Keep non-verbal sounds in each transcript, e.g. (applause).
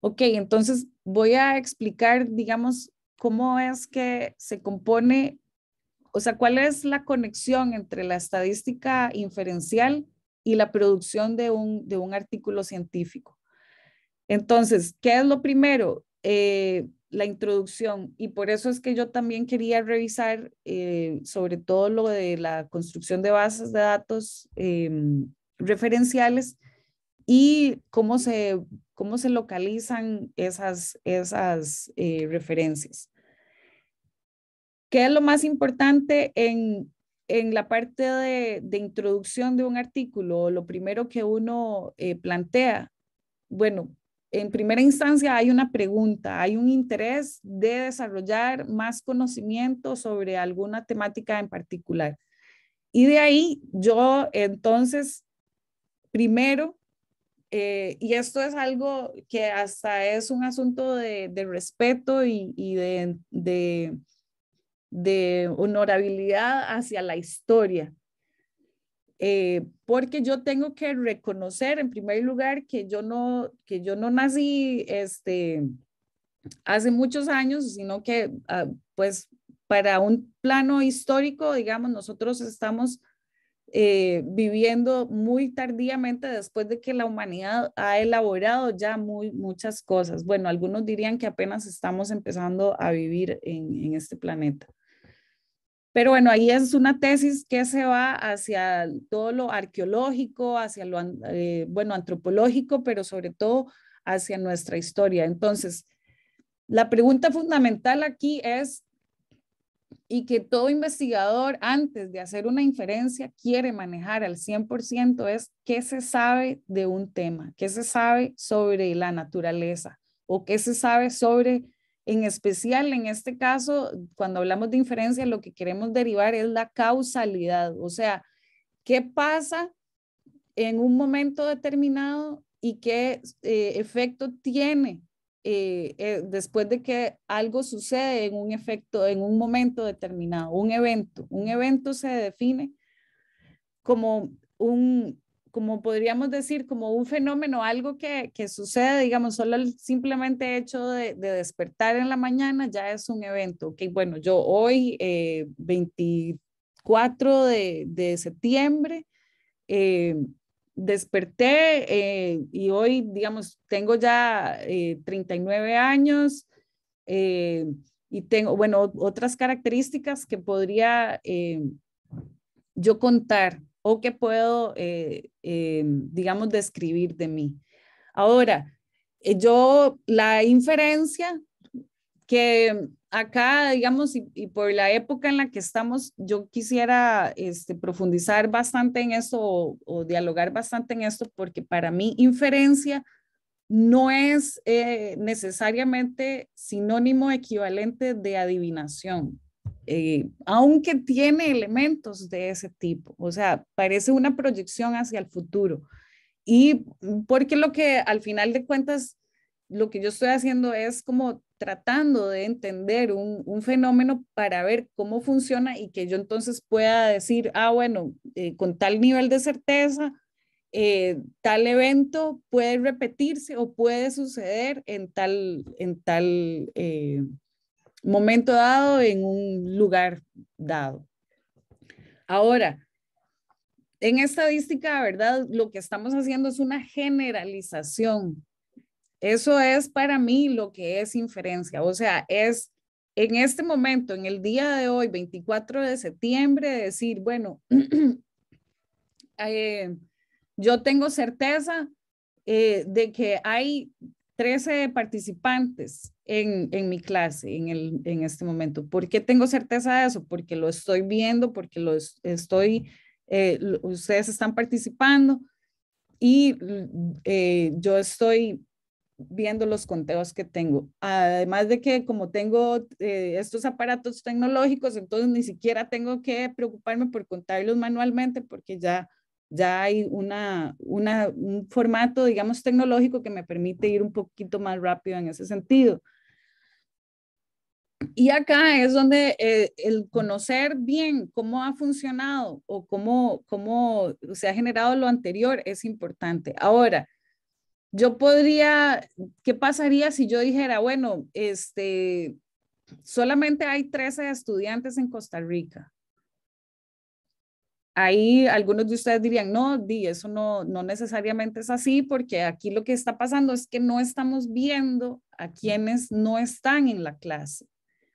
Ok, entonces voy a explicar, digamos, cómo es que se compone, o sea, cuál es la conexión entre la estadística inferencial y la producción de un, de un artículo científico. Entonces, ¿qué es lo primero? Eh, la introducción, y por eso es que yo también quería revisar eh, sobre todo lo de la construcción de bases de datos em, referenciales y cómo se ¿Cómo se localizan esas, esas eh, referencias? ¿Qué es lo más importante en, en la parte de, de, introducción de un artículo? Lo primero que uno eh, plantea, bueno, en primera instancia hay una pregunta, hay un interés de desarrollar más conocimiento sobre alguna temática en particular. Y de ahí yo entonces primero eh, y esto es algo que hasta es un asunto de, respeto y, de, honorabilidad hacia la historia. Eh, porque yo tengo que reconocer en primer lugar que yo no, que yo no nací este, hace muchos años, sino que ah, pues para un plano histórico, digamos, nosotros estamos eh, viviendo muy tardíamente después de que la humanidad ha elaborado ya muy, muchas cosas. Bueno, algunos dirían que apenas estamos empezando a vivir en, este planeta. Pero bueno, ahí es una tesis que se va hacia todo lo arqueológico, hacia lo, eh, bueno, antropológico, pero sobre todo hacia nuestra historia. Entonces, la pregunta fundamental aquí es y que todo investigador antes de hacer una inferencia quiere manejar al 100% es qué se sabe de un tema, qué se sabe sobre la naturaleza o qué se sabe sobre, en especial en este caso, cuando hablamos de inferencia, lo que queremos derivar es la causalidad, o sea, qué pasa en un momento determinado y qué eh, efecto tiene eh, eh, después de que algo sucede en un efecto, en un momento determinado, un evento. Un evento se define como un, como podríamos decir, como un fenómeno, algo que, que sucede, digamos, solo el simplemente hecho de, despertar en la mañana ya es un evento. Que bueno, yo hoy, 24 eh, de, septiembre, desperté eh, y hoy, digamos, tengo ya 39 eh, años eh, y tengo, bueno, otras características que podría yo contar o que puedo, digamos, describir de mí. Ahora, yo la inferencia que acá, digamos, y, por la época en la que estamos, yo quisiera este, profundizar bastante en esto o, dialogar bastante en esto, porque para mí inferencia no es eh, necesariamente sinónimo equivalente de adivinación, eh, aunque tiene elementos de ese tipo, o sea, parece una proyección hacia el futuro. Y mm, porque lo que al final de cuentas lo que yo estoy haciendo es como tratando de entender un, fenómeno para ver cómo funciona y que yo entonces pueda decir, ah, bueno, eh, con tal nivel de certeza, eh, tal evento puede repetirse o puede suceder en tal, en tal eh, momento dado, en un lugar dado. Ahora, en estadística, ¿verdad? Lo que estamos haciendo es una generalización eso es para mí lo que es inferencia, o sea, es en este momento, en el día de hoy, 24 de septiembre, decir, bueno, (clears throat) eh, yo tengo certeza eh, de que hay 13 participantes en, en mi clase en, el, en, este momento. ¿Por qué tengo certeza de eso? Porque lo estoy viendo, porque lo estoy, eh, ustedes están participando y yo estoy viendo los conteos que tengo. Además de que como tengo eh, estos aparatos tecnológicos, entonces ni siquiera tengo que preocuparme por contarlos manualmente porque ya, ya hay una, un formato, digamos, tecnológico que me permite ir un poquito más rápido en ese sentido. Y acá es donde eh, el conocer bien cómo ha funcionado o cómo, cómo se ha generado lo anterior es importante. Ahora, yo podría, ¿qué pasaría si yo dijera, bueno, este, solamente hay 13 estudiantes en Costa Rica? Ahí algunos de ustedes dirían, no, Di, eso no, no necesariamente es así, porque aquí lo que está pasando es que no estamos viendo a quienes no están en la clase,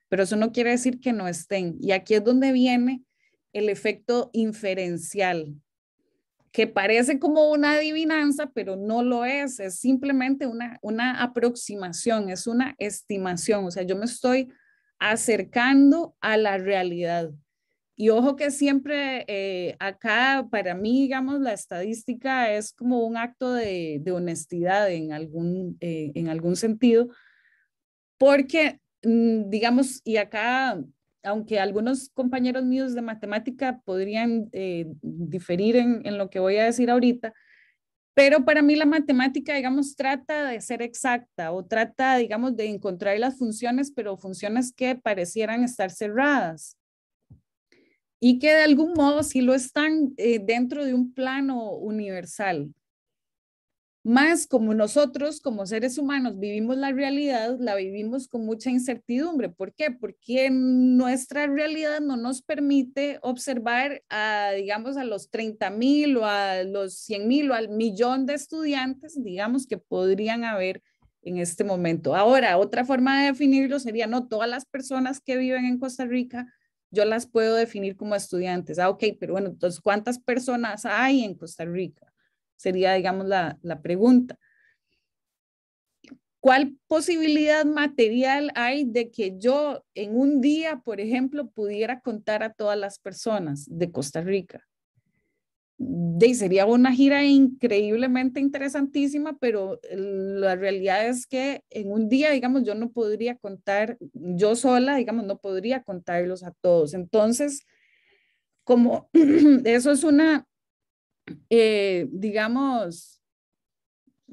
pero eso no quiere decir que no estén. Y aquí es donde viene el efecto inferencial, que parece como una adivinanza, pero no lo es, es simplemente una, una aproximación, es una estimación, o sea, yo me estoy acercando a la realidad. Y ojo que siempre eh, acá, para mí, digamos, la estadística es como un acto de, honestidad en algún, eh, en algún sentido, porque, mm, digamos, y acá aunque algunos compañeros míos de matemática podrían eh, diferir en, lo que voy a decir ahorita, pero para mí la matemática, digamos, trata de ser exacta o trata, digamos, de encontrar las funciones, pero funciones que parecieran estar cerradas y que de algún modo sí lo están eh, dentro de un plano universal. Más como nosotros como seres humanos vivimos la realidad, la vivimos con mucha incertidumbre. ¿Por qué? Porque nuestra realidad no nos permite observar a, digamos, a los 30 mil o a los 100 mil o al millón de estudiantes, digamos, que podrían haber en este momento. Ahora, otra forma de definirlo sería, no, todas las personas que viven en Costa Rica, yo las puedo definir como estudiantes. Ah, ok, pero bueno, entonces, ¿cuántas personas hay en Costa Rica? Sería, digamos, la, pregunta. ¿Cuál posibilidad material hay de que yo en un día, por ejemplo, pudiera contar a todas las personas de Costa Rica? De, sería una gira increíblemente interesantísima, pero eh, la realidad es que en un día, digamos, yo no podría contar, yo sola, digamos, no podría contarlos a todos. Entonces, como (clears throat) eso es una, eh, digamos,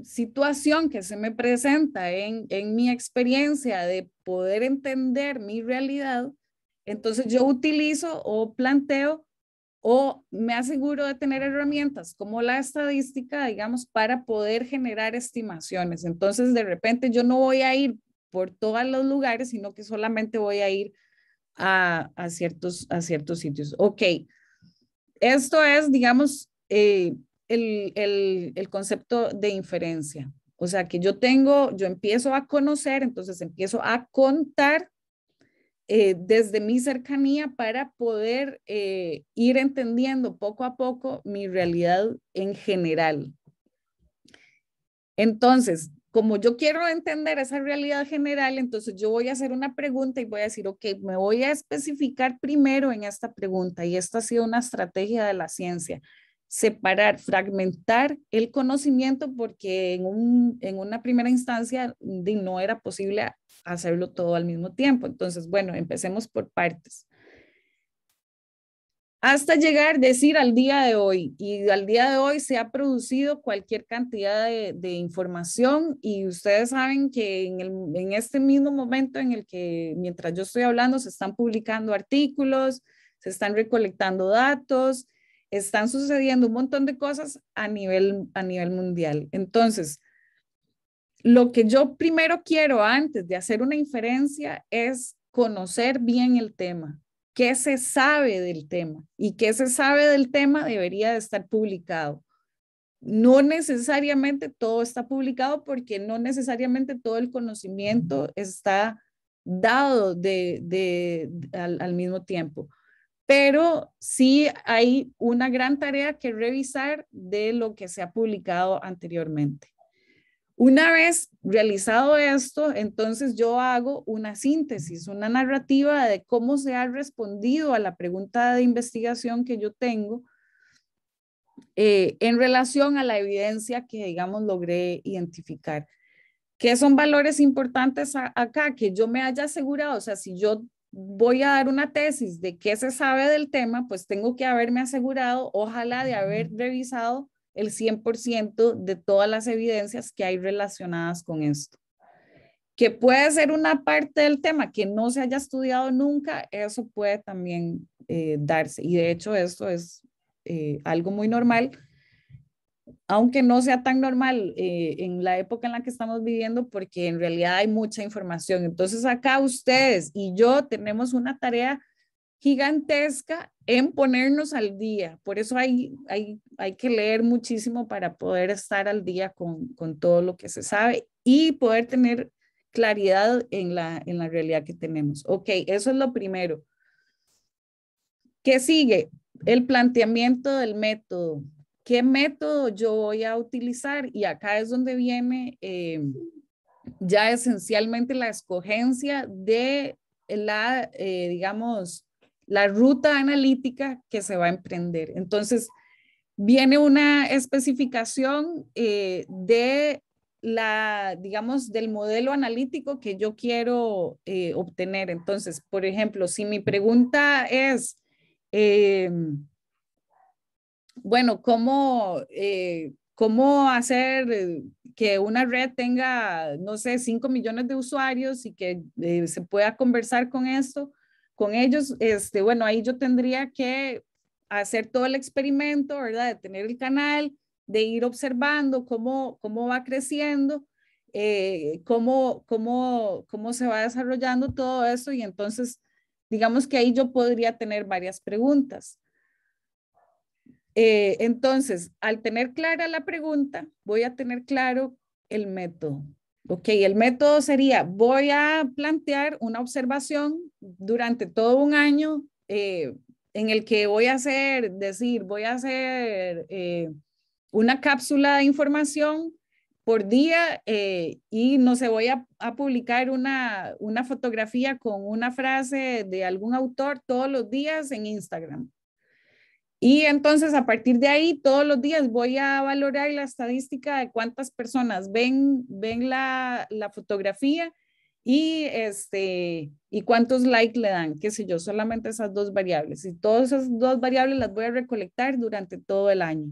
situación que se me presenta en, mi experiencia de poder entender mi realidad, entonces yo utilizo o planteo o me aseguro de tener herramientas como la estadística, digamos, para poder generar estimaciones. Entonces, de repente yo no voy a ir por todos los lugares, sino que solamente voy a ir a, ciertos, a ciertos sitios. Ok, esto es, digamos, eh, el, el, el concepto de inferencia. O sea, que yo tengo, yo empiezo a conocer, entonces empiezo a contar eh, desde mi cercanía para poder eh, ir entendiendo poco a poco mi realidad en general. Entonces, como yo quiero entender esa realidad general, entonces yo voy a hacer una pregunta y voy a decir, ok, me voy a especificar primero en esta pregunta y esta ha sido una estrategia de la ciencia separar, fragmentar el conocimiento porque en, una primera instancia no era posible hacerlo todo al mismo tiempo. Entonces, bueno, empecemos por partes. Hasta llegar, decir, al día de hoy. Y al día de hoy se ha producido cualquier cantidad de, información y ustedes saben que en, el, en este mismo momento en el que, mientras yo estoy hablando, se están publicando artículos, se están recolectando datos, están sucediendo un montón de cosas a nivel, a nivel mundial. Entonces, lo que yo primero quiero antes de hacer una inferencia es conocer bien el tema, qué se sabe del tema y qué se sabe del tema debería de estar publicado. No necesariamente todo está publicado porque no necesariamente todo el conocimiento está dado de, al mismo tiempo pero sí hay una gran tarea que revisar de lo que se ha publicado anteriormente. Una vez realizado esto, entonces yo hago una síntesis, una narrativa de cómo se ha respondido a la pregunta de investigación que yo tengo eh, en relación a la evidencia que, digamos, logré identificar. ¿Qué son valores importantes acá? Que yo me haya asegurado, o sea, si yo voy a dar una tesis de qué se sabe del tema, pues tengo que haberme asegurado, ojalá, de haber revisado el 100% de todas las evidencias que hay relacionadas con esto. Que puede ser una parte del tema que no se haya estudiado nunca, eso puede también eh, darse. Y de hecho, esto es eh, algo muy normal aunque no sea tan normal eh, en la época en la que estamos viviendo, porque en realidad hay mucha información. Entonces acá ustedes y yo tenemos una tarea gigantesca en ponernos al día. Por eso hay, hay, que leer muchísimo para poder estar al día con, todo lo que se sabe y poder tener claridad en la, en la realidad que tenemos. Ok, eso es lo primero. ¿Qué sigue? El planteamiento del método. ¿Qué método yo voy a utilizar? Y acá es donde viene em, ya esencialmente la escogencia de la, eh, digamos, la ruta analítica que se va a emprender. Entonces, viene una especificación eh, de la, digamos, del modelo analítico que yo quiero eh, obtener. Entonces, por ejemplo, si mi pregunta es, eh, bueno, cómo, eh, hacer eh, que una red tenga, no sé, 5 millones de usuarios y que eh, se pueda conversar con esto, con ellos, este, bueno, ahí yo tendría que hacer todo el experimento, ¿verdad? De tener el canal, de ir observando cómo, va creciendo, cómo, cómo se va desarrollando todo eso y entonces, digamos que ahí yo podría tener varias preguntas. Eh, entonces, al tener clara la pregunta, voy a tener claro el método. Ok, el método sería, voy a plantear una observación durante todo un año eh, en el que voy a hacer, decir, voy a hacer eh, una cápsula de información por día y no se voy a, publicar una fotografía con una frase de algún autor todos los días en Instagram. Y entonces a partir de ahí todos los días voy a valorar la estadística de cuántas personas ven, ven la, fotografía y, este, y cuántos likes le dan, qué sé yo, solamente esas dos variables. Y todas esas dos variables las voy a recolectar durante todo el año.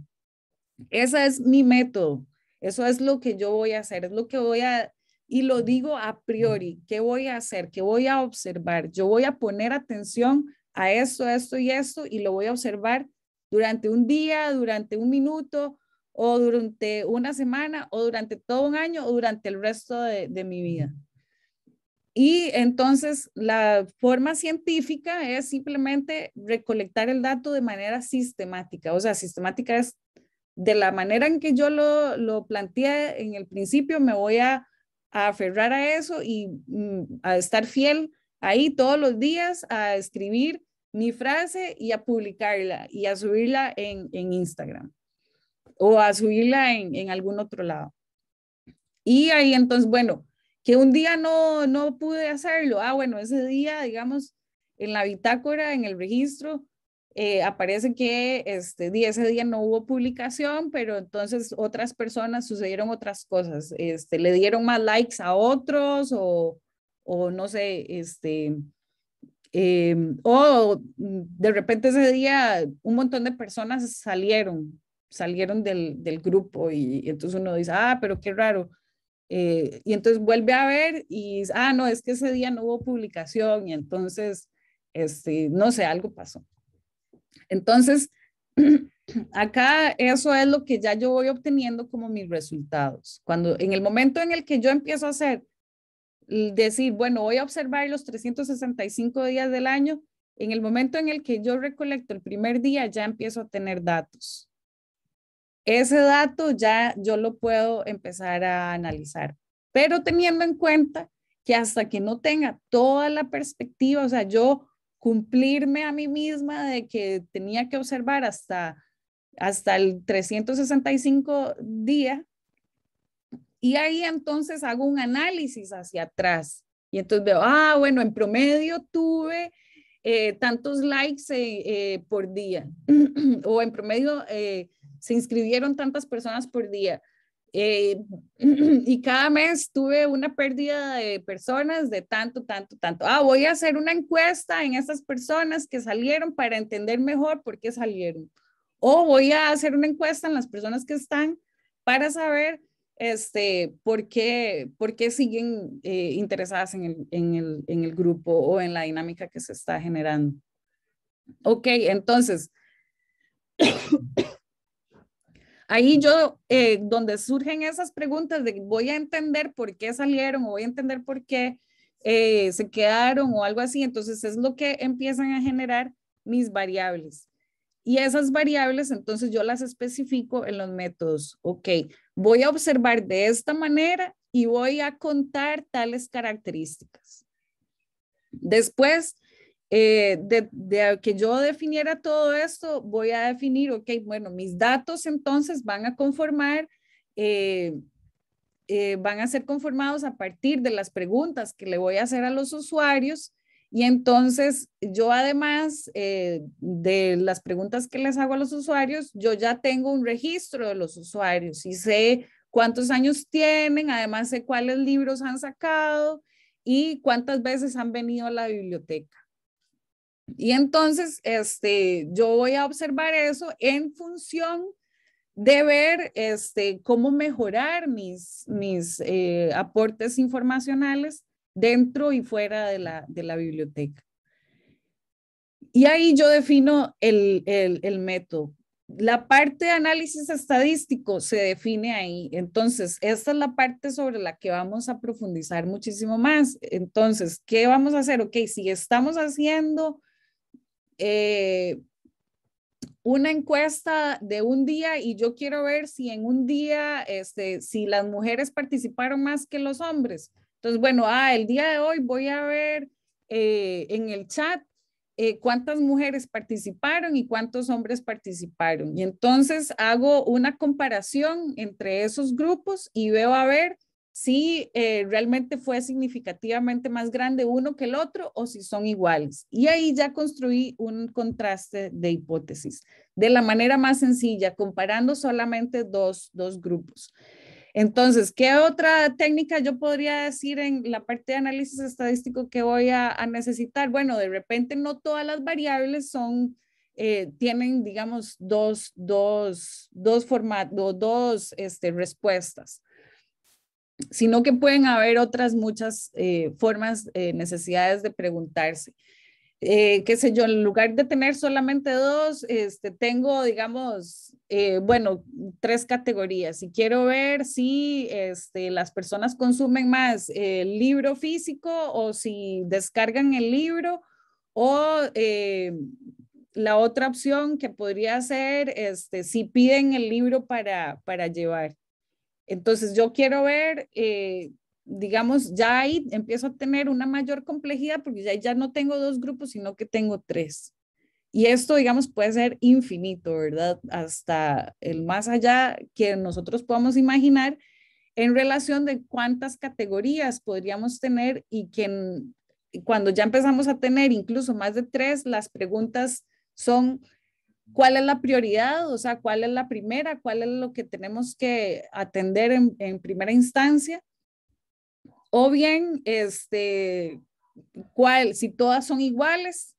Ese es mi método. Eso es lo que yo voy a hacer, es lo que voy a, y lo digo a priori, ¿qué voy a hacer? ¿Qué voy a observar? Yo voy a poner atención a esto, esto y esto y lo voy a observar durante un día, durante un minuto o durante una semana o durante todo un año o durante el resto de, mi vida. Y entonces la forma científica es simplemente recolectar el dato de manera sistemática. O sea, sistemática es de la manera en que yo lo, lo planteé en el principio, me voy a, aferrar a eso y mm, a estar fiel ahí todos los días, a escribir mi frase y a publicarla y a subirla en, Instagram o a subirla en, algún otro lado. Y ahí entonces, bueno, que un día no, no pude hacerlo. Ah, bueno, ese día, digamos, en la bitácora, en el registro, eh, aparece que este, ese día no hubo publicación, pero entonces otras personas sucedieron otras cosas. Este, le dieron más likes a otros o, o no sé, este, Em, o oh, de repente ese día un montón de personas salieron, salieron del, grupo y, entonces uno dice, ah, pero qué raro. Eh, y entonces vuelve a ver y, ah, no, es que ese día no hubo publicación y entonces, este, no sé, algo pasó. Entonces, (clears throat) acá eso es lo que ya yo voy obteniendo como mis resultados. Cuando en el momento en el que yo empiezo a hacer decir, bueno, voy a observar los 365 días del año, en el momento en el que yo recolecto el primer día, ya empiezo a tener datos. Ese dato ya yo lo puedo empezar a analizar, pero teniendo en cuenta que hasta que no tenga toda la perspectiva, o sea, yo cumplirme a mí misma de que tenía que observar hasta, hasta el 365 día, y ahí entonces hago un análisis hacia atrás. Y entonces veo, ah, bueno, en promedio tuve eh, tantos likes eh, eh, por día, (clears throat) o en promedio se inscribieron tantas personas por día. (clears throat) y cada mes tuve una pérdida de personas de tanto, tanto, tanto. Ah, voy a hacer una encuesta en esas personas que salieron para entender mejor por qué salieron. O voy a hacer una encuesta en las personas que están para saber este, ¿por, qué, por siguen eh, interesadas en el, grupo o en la dinámica que se está generando? Ok, entonces, (coughs) ahí yo, eh, donde surgen esas preguntas de voy a entender por qué salieron o voy a entender por qué eh, se quedaron o algo así, entonces es lo que empiezan a generar mis variables. Y esas variables, entonces yo las especifico en los métodos. Ok, voy a observar de esta manera y voy a contar tales características. Después eh, de, que yo definiera todo esto, voy a definir, ok, bueno, mis datos entonces van a conformar, eh, eh, van a ser conformados a partir de las preguntas que le voy a hacer a los usuarios y entonces yo además eh, de las preguntas que les hago a los usuarios, yo ya tengo un registro de los usuarios y sé cuántos años tienen, además sé cuáles libros han sacado y cuántas veces han venido a la biblioteca. Y entonces, este, yo voy a observar eso en función de ver este, cómo mejorar mis, mis eh, aportes informacionales dentro y fuera de la, de la biblioteca. Y ahí yo defino el, el, método. La parte de análisis estadístico se define ahí. Entonces, esta es la parte sobre la que vamos a profundizar muchísimo más. Entonces, ¿qué vamos a hacer? Ok, si estamos haciendo eh, una encuesta de un día y yo quiero ver si en un día, este, si las mujeres participaron más que los hombres. Entonces, bueno, ah, el día de hoy voy a ver eh, en el chat eh, cuántas mujeres participaron y cuántos hombres participaron. Y entonces hago una comparación entre esos grupos y veo a ver si eh, realmente fue significativamente más grande uno que el otro o si son iguales. Y ahí ya construí un contraste de hipótesis de la manera más sencilla, comparando solamente dos, dos grupos. Entonces, ¿qué otra técnica yo podría decir en la parte de análisis estadístico que voy a, necesitar? Bueno, de repente no todas las variables son, eh, tienen, digamos, dos, dos, dos este, respuestas, sino que pueden haber otras muchas eh, formas, eh, necesidades de preguntarse. Eh, qué sé yo, en lugar de tener solamente dos, este, tengo, digamos, eh, bueno, tres categorías. Y quiero ver si este, las personas consumen más el libro físico o si descargan el libro o eh, la otra opción que podría ser este, si piden el libro para, para llevar. Entonces, yo quiero ver digamos, ya ahí empiezo a tener una mayor complejidad porque ya, ya no tengo dos grupos, sino que tengo tres. Y esto, digamos, puede ser infinito, ¿verdad? Hasta el más allá que nosotros podamos imaginar en relación de cuántas categorías podríamos tener y que cuando ya empezamos a tener incluso más de tres, las preguntas son, ¿cuál es la prioridad? O sea, ¿cuál es la primera? ¿Cuál es lo que tenemos que atender en primera instancia? O bien, este, ¿cuál? Si todas son iguales,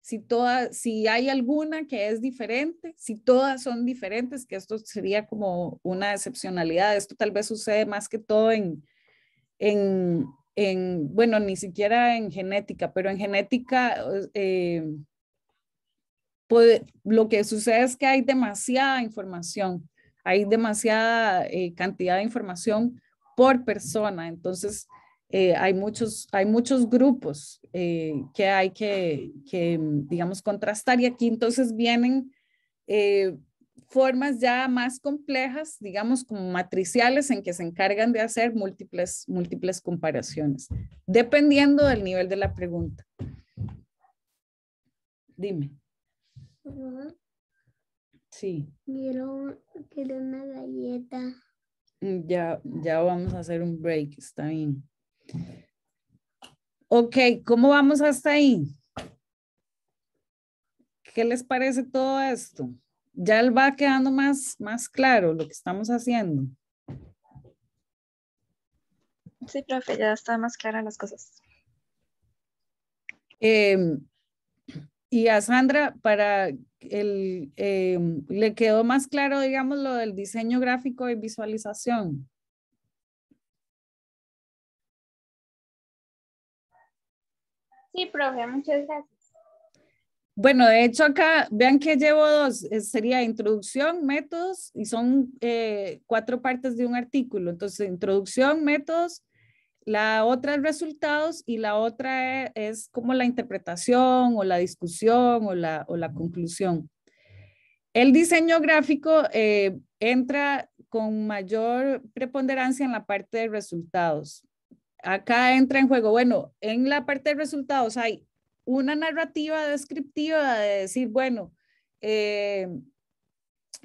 si, todas si hay alguna que es diferente, si todas son diferentes, que esto sería como una excepcionalidad. Esto tal vez sucede más que todo en, en, en bueno, ni siquiera en genética, pero en genética eh, puede, lo que sucede es que hay demasiada información, hay demasiada eh, cantidad de información por persona. Entonces, eh, hay, muchos, hay muchos grupos eh, que hay que, que, mm, digamos, contrastar y aquí entonces vienen eh, formas ya más complejas, digamos, como matriciales en que se encargan de hacer múltiples, múltiples comparaciones, dependiendo del nivel de la pregunta. Dime. Sí. Quiero, quiero una galleta. Mm, ya, ya vamos a hacer un break, está bien. Ok, ¿cómo vamos hasta ahí? ¿Qué les parece todo esto? Ya va quedando más, más claro lo que estamos haciendo. Sí, profe, ya están más claras las cosas. Em, y a Sandra, para el, em, le quedó más claro, digamos, lo del diseño gráfico y visualización. Sí, profe, muchas gracias. Bueno, de hecho acá, vean que llevo dos, eh, sería introducción, métodos, y son eh, cuatro partes de un artículo. Entonces, introducción, métodos, la otra es resultados y la otra e, es, como la interpretación o la discusión o la, o la conclusión. El diseño gráfico eh, entra con mayor preponderancia en la parte de resultados. Acá entra en juego, bueno, en la parte de resultados hay una narrativa descriptiva de decir, bueno, eh,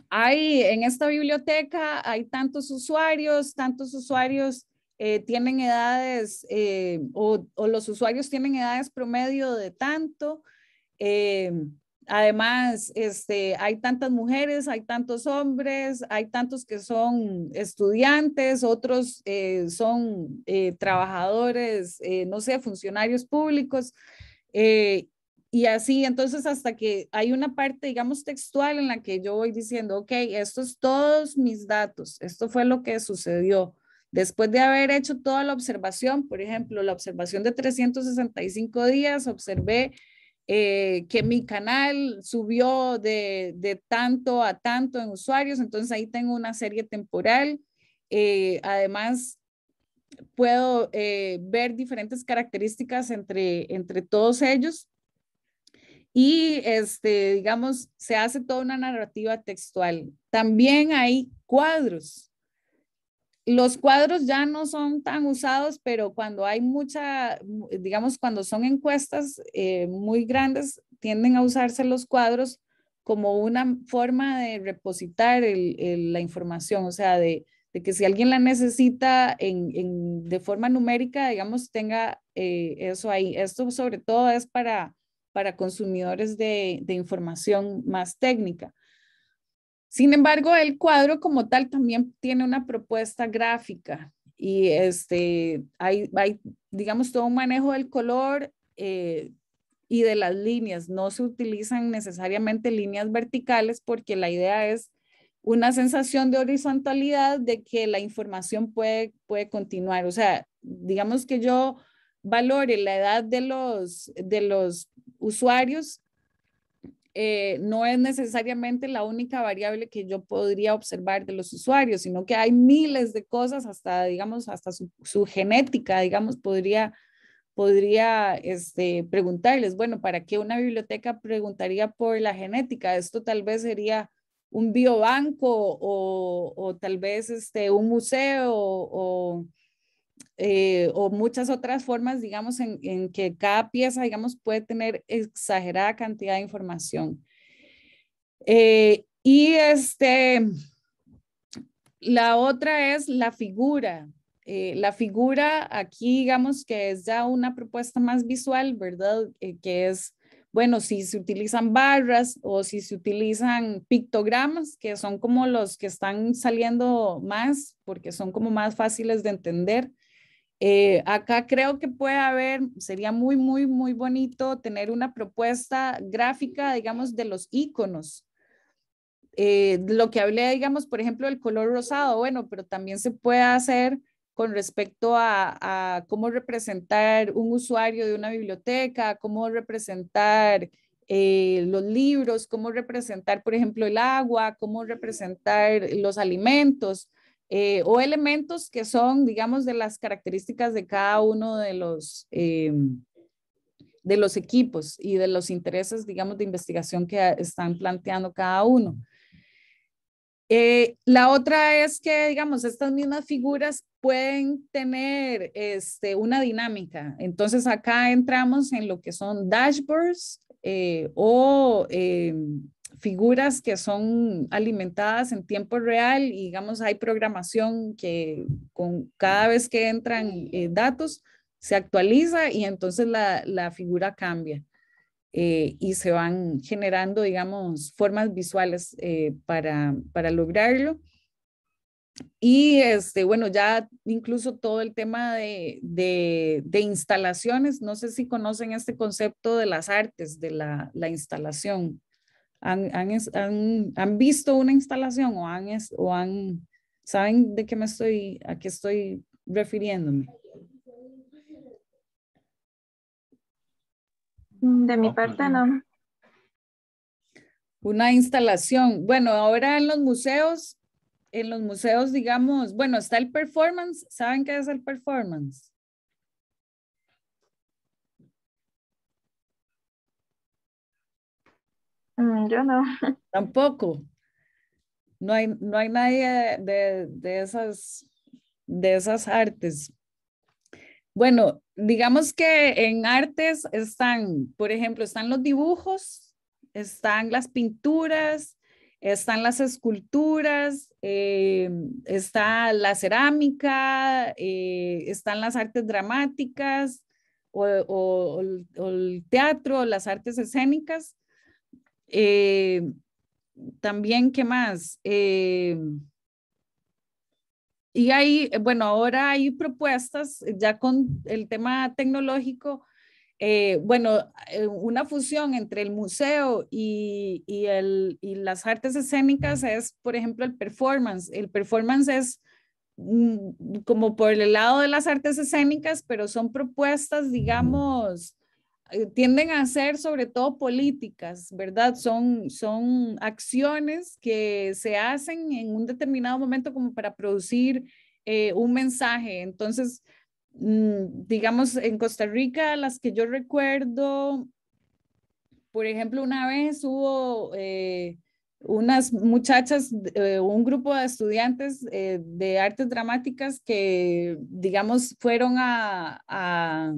hay en esta biblioteca, hay tantos usuarios, tantos usuarios eh, tienen edades eh, o, los usuarios tienen edades promedio de tanto. Eh, además, este, hay tantas mujeres, hay tantos hombres, hay tantos que son estudiantes, otros son trabajadores, no sé, funcionarios públicos. y así, entonces, hasta que hay una parte, digamos, textual en la que yo voy diciendo, ok, estos es todos mis datos, esto fue lo que sucedió Después de haber hecho toda la observación, por ejemplo, la observación de 365 días, observé eh, que mi canal subió de, tanto a tanto en usuarios, entonces ahí tengo una serie temporal. Eh, además, puedo eh, ver diferentes características entre, entre todos ellos. Y, este, digamos, se hace toda una narrativa textual. También hay cuadros los cuadros ya no son tan usados, pero cuando hay mucha, digamos, cuando son encuestas eh, muy grandes, tienden a usarse los cuadros como una forma de repositar la información, o sea, de, que si alguien la necesita de forma numérica, digamos, tenga eh, eso ahí. Esto sobre todo es para, para consumidores de, de información más técnica. Sin embargo, el cuadro como tal también tiene una propuesta gráfica y este, hay, hay digamos, todo un manejo del color eh, y de las líneas. No se utilizan necesariamente líneas verticales porque la idea es una sensación de horizontalidad de que la información puede, puede continuar. O sea, digamos que yo valore la edad de los, de los usuarios eh, no es necesariamente la única variable que yo podría observar de los usuarios, sino que hay miles de cosas, hasta, digamos, hasta su, genética, digamos, podría, podría este, preguntarles, bueno, ¿para qué una biblioteca preguntaría por la genética? Esto tal vez sería un biobanco o, tal vez este, un museo o, eh, o muchas otras formas, digamos, en, que cada pieza, digamos, puede tener exagerada cantidad de información. Eh, y este, la otra es la figura. Eh, la figura aquí, digamos, que es ya una propuesta más visual, ¿verdad? que es, bueno, si se utilizan barras o si se utilizan pictogramas, que son como los que están saliendo más, porque son como más fáciles de entender. Eh, acá creo que puede haber, sería muy, muy, muy bonito tener una propuesta gráfica, digamos, de los iconos. Eh, lo que hablé, digamos, por ejemplo, del color rosado, bueno, pero también se puede hacer con respecto a, cómo representar un usuario de una biblioteca, cómo representar eh, los libros, cómo representar, por ejemplo, el agua, cómo representar los alimentos. Eh, o elementos que son, digamos, de las características de cada uno de los, eh, de los equipos y de los intereses, digamos, de investigación que están planteando cada uno. Eh, la otra es que, digamos, estas mismas figuras pueden tener este, una dinámica. Entonces, acá entramos en lo que son dashboards o em, figuras que son alimentadas en tiempo real y digamos hay programación que con cada vez que entran eh, datos se actualiza y entonces la, figura cambia eh, y se van generando digamos formas visuales eh, para, lograrlo. Y este, bueno, ya incluso todo el tema de, de, instalaciones, no sé si conocen este concepto de las artes, de la instalación han, visto una instalación o han, o han, ¿saben de qué me estoy, a qué estoy refiriéndome? De mi parte, no. Una instalación. Bueno, ahora en los museos, en los museos, digamos, bueno, está el performance. ¿Saben qué es el performance? Mm, yo no. (laughs) Tampoco. No hay, no hay nadie de, esas, de esas artes. Bueno, digamos que en artes están, por ejemplo, están los dibujos, están las pinturas, están las esculturas, eh, está la cerámica, eh, están las artes dramáticas o, el teatro, las artes escénicas. Eh, también, ¿qué más? Eh, y ahí bueno, ahora hay propuestas ya con el tema tecnológico. Eh, bueno, una fusión entre el museo y, y, el, y, las artes escénicas es, por ejemplo, el performance. El performance es mm, como por el lado de las artes escénicas, pero son propuestas, digamos, eh, tienden a ser sobre todo políticas, ¿verdad? Son, son acciones que se hacen en un determinado momento como para producir eh, un mensaje. Entonces, mm, digamos, en Costa Rica, las que yo recuerdo, por ejemplo, una vez hubo eh, unas muchachas, un grupo de estudiantes de artes dramáticas que, digamos, fueron a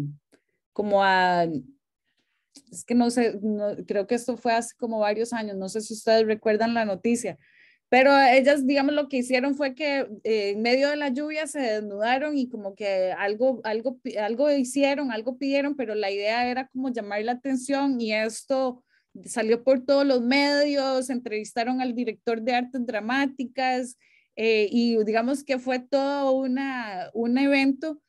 como a es que no sé, creo que esto fue hace como varios años, no sé si ustedes recuerdan la noticia, pero ellas, digamos, lo que hicieron fue que eh, en medio de la lluvia se desnudaron y como que algo, algo, algo hicieron, algo pidieron, pero la idea era como llamar la atención y esto salió por todos los medios, entrevistaron al director de artes dramáticas eh, y digamos que fue todo una, un evento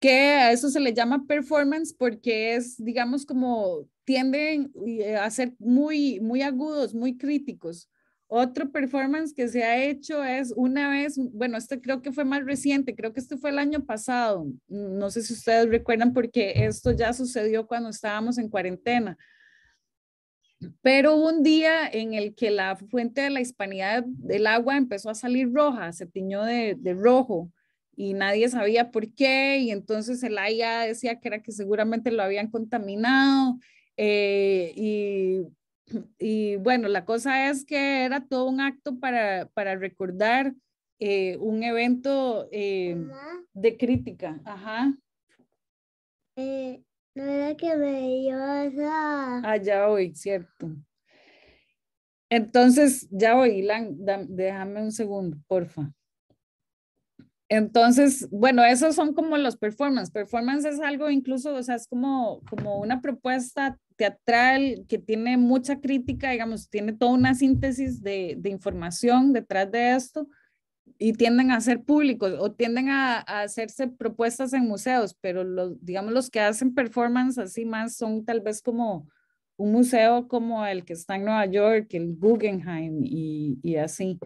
que a eso se le llama performance porque es, digamos, como tienden eh, a ser muy, muy agudos, muy críticos. Otro performance que se ha hecho es una vez, bueno, este creo que fue más reciente, creo que este fue el año pasado, no sé si ustedes recuerdan porque esto ya sucedió cuando estábamos en cuarentena, pero un día en el que la fuente de la hispanidad del agua empezó a salir roja, se tiñó de, de rojo y nadie sabía por qué, y entonces el AIA decía que era que seguramente lo habían contaminado, eh, (clears throat) y, bueno, la cosa es que era todo un acto para, para recordar eh, un evento eh, de crítica, ajá. no era que me dio esa... Ah, ya voy, cierto. Entonces, ya voy, Ilan, déjame un segundo, porfa. Entonces, bueno, esos son como los performance. Performance es algo incluso, o sea, es como, como una propuesta teatral que tiene mucha crítica, digamos, tiene toda una síntesis de, de información detrás de esto y tienden a ser públicos o tienden a, hacerse propuestas en museos, pero los, digamos los que hacen performance así más son tal vez como un museo como el que está en Nueva York, el Guggenheim y, y así.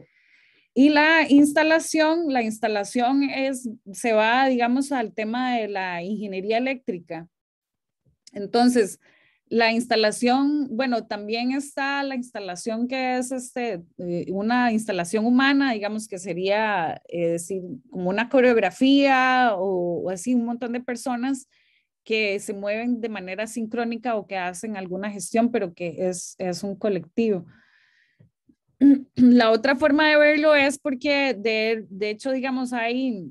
Y la instalación, la instalación es, se va, digamos, al tema de la ingeniería eléctrica. Entonces, la instalación, bueno, también está la instalación que es este, eh, una instalación humana, digamos que sería eh, decir, como una coreografía o, así un montón de personas que se mueven de manera sincrónica o que hacen alguna gestión, pero que es un colectivo la otra forma de verlo es porque de, de hecho, digamos, hay,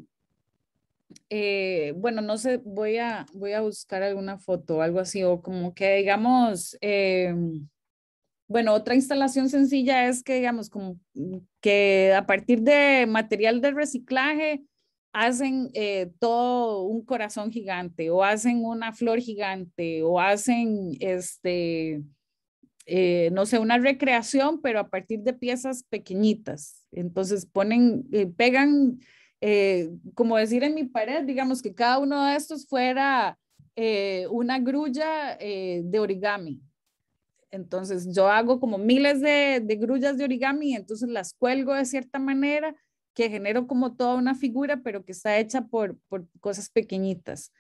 eh, bueno, no sé, voy a, voy a buscar alguna foto o algo así, o como que digamos, em, bueno, otra instalación sencilla es que digamos, como que a partir de material de reciclaje hacen eh, todo un corazón gigante o hacen una flor gigante o hacen este eh, no sé, una recreación, pero a partir de piezas pequeñitas. Entonces ponen, eh, pegan, eh, como decir en mi pared, digamos que cada uno de estos fuera una grulla de origami. Entonces yo hago como miles de, de grullas de origami, entonces las cuelgo de cierta manera que genero como toda una figura, pero que está hecha por, por cosas pequeñitas.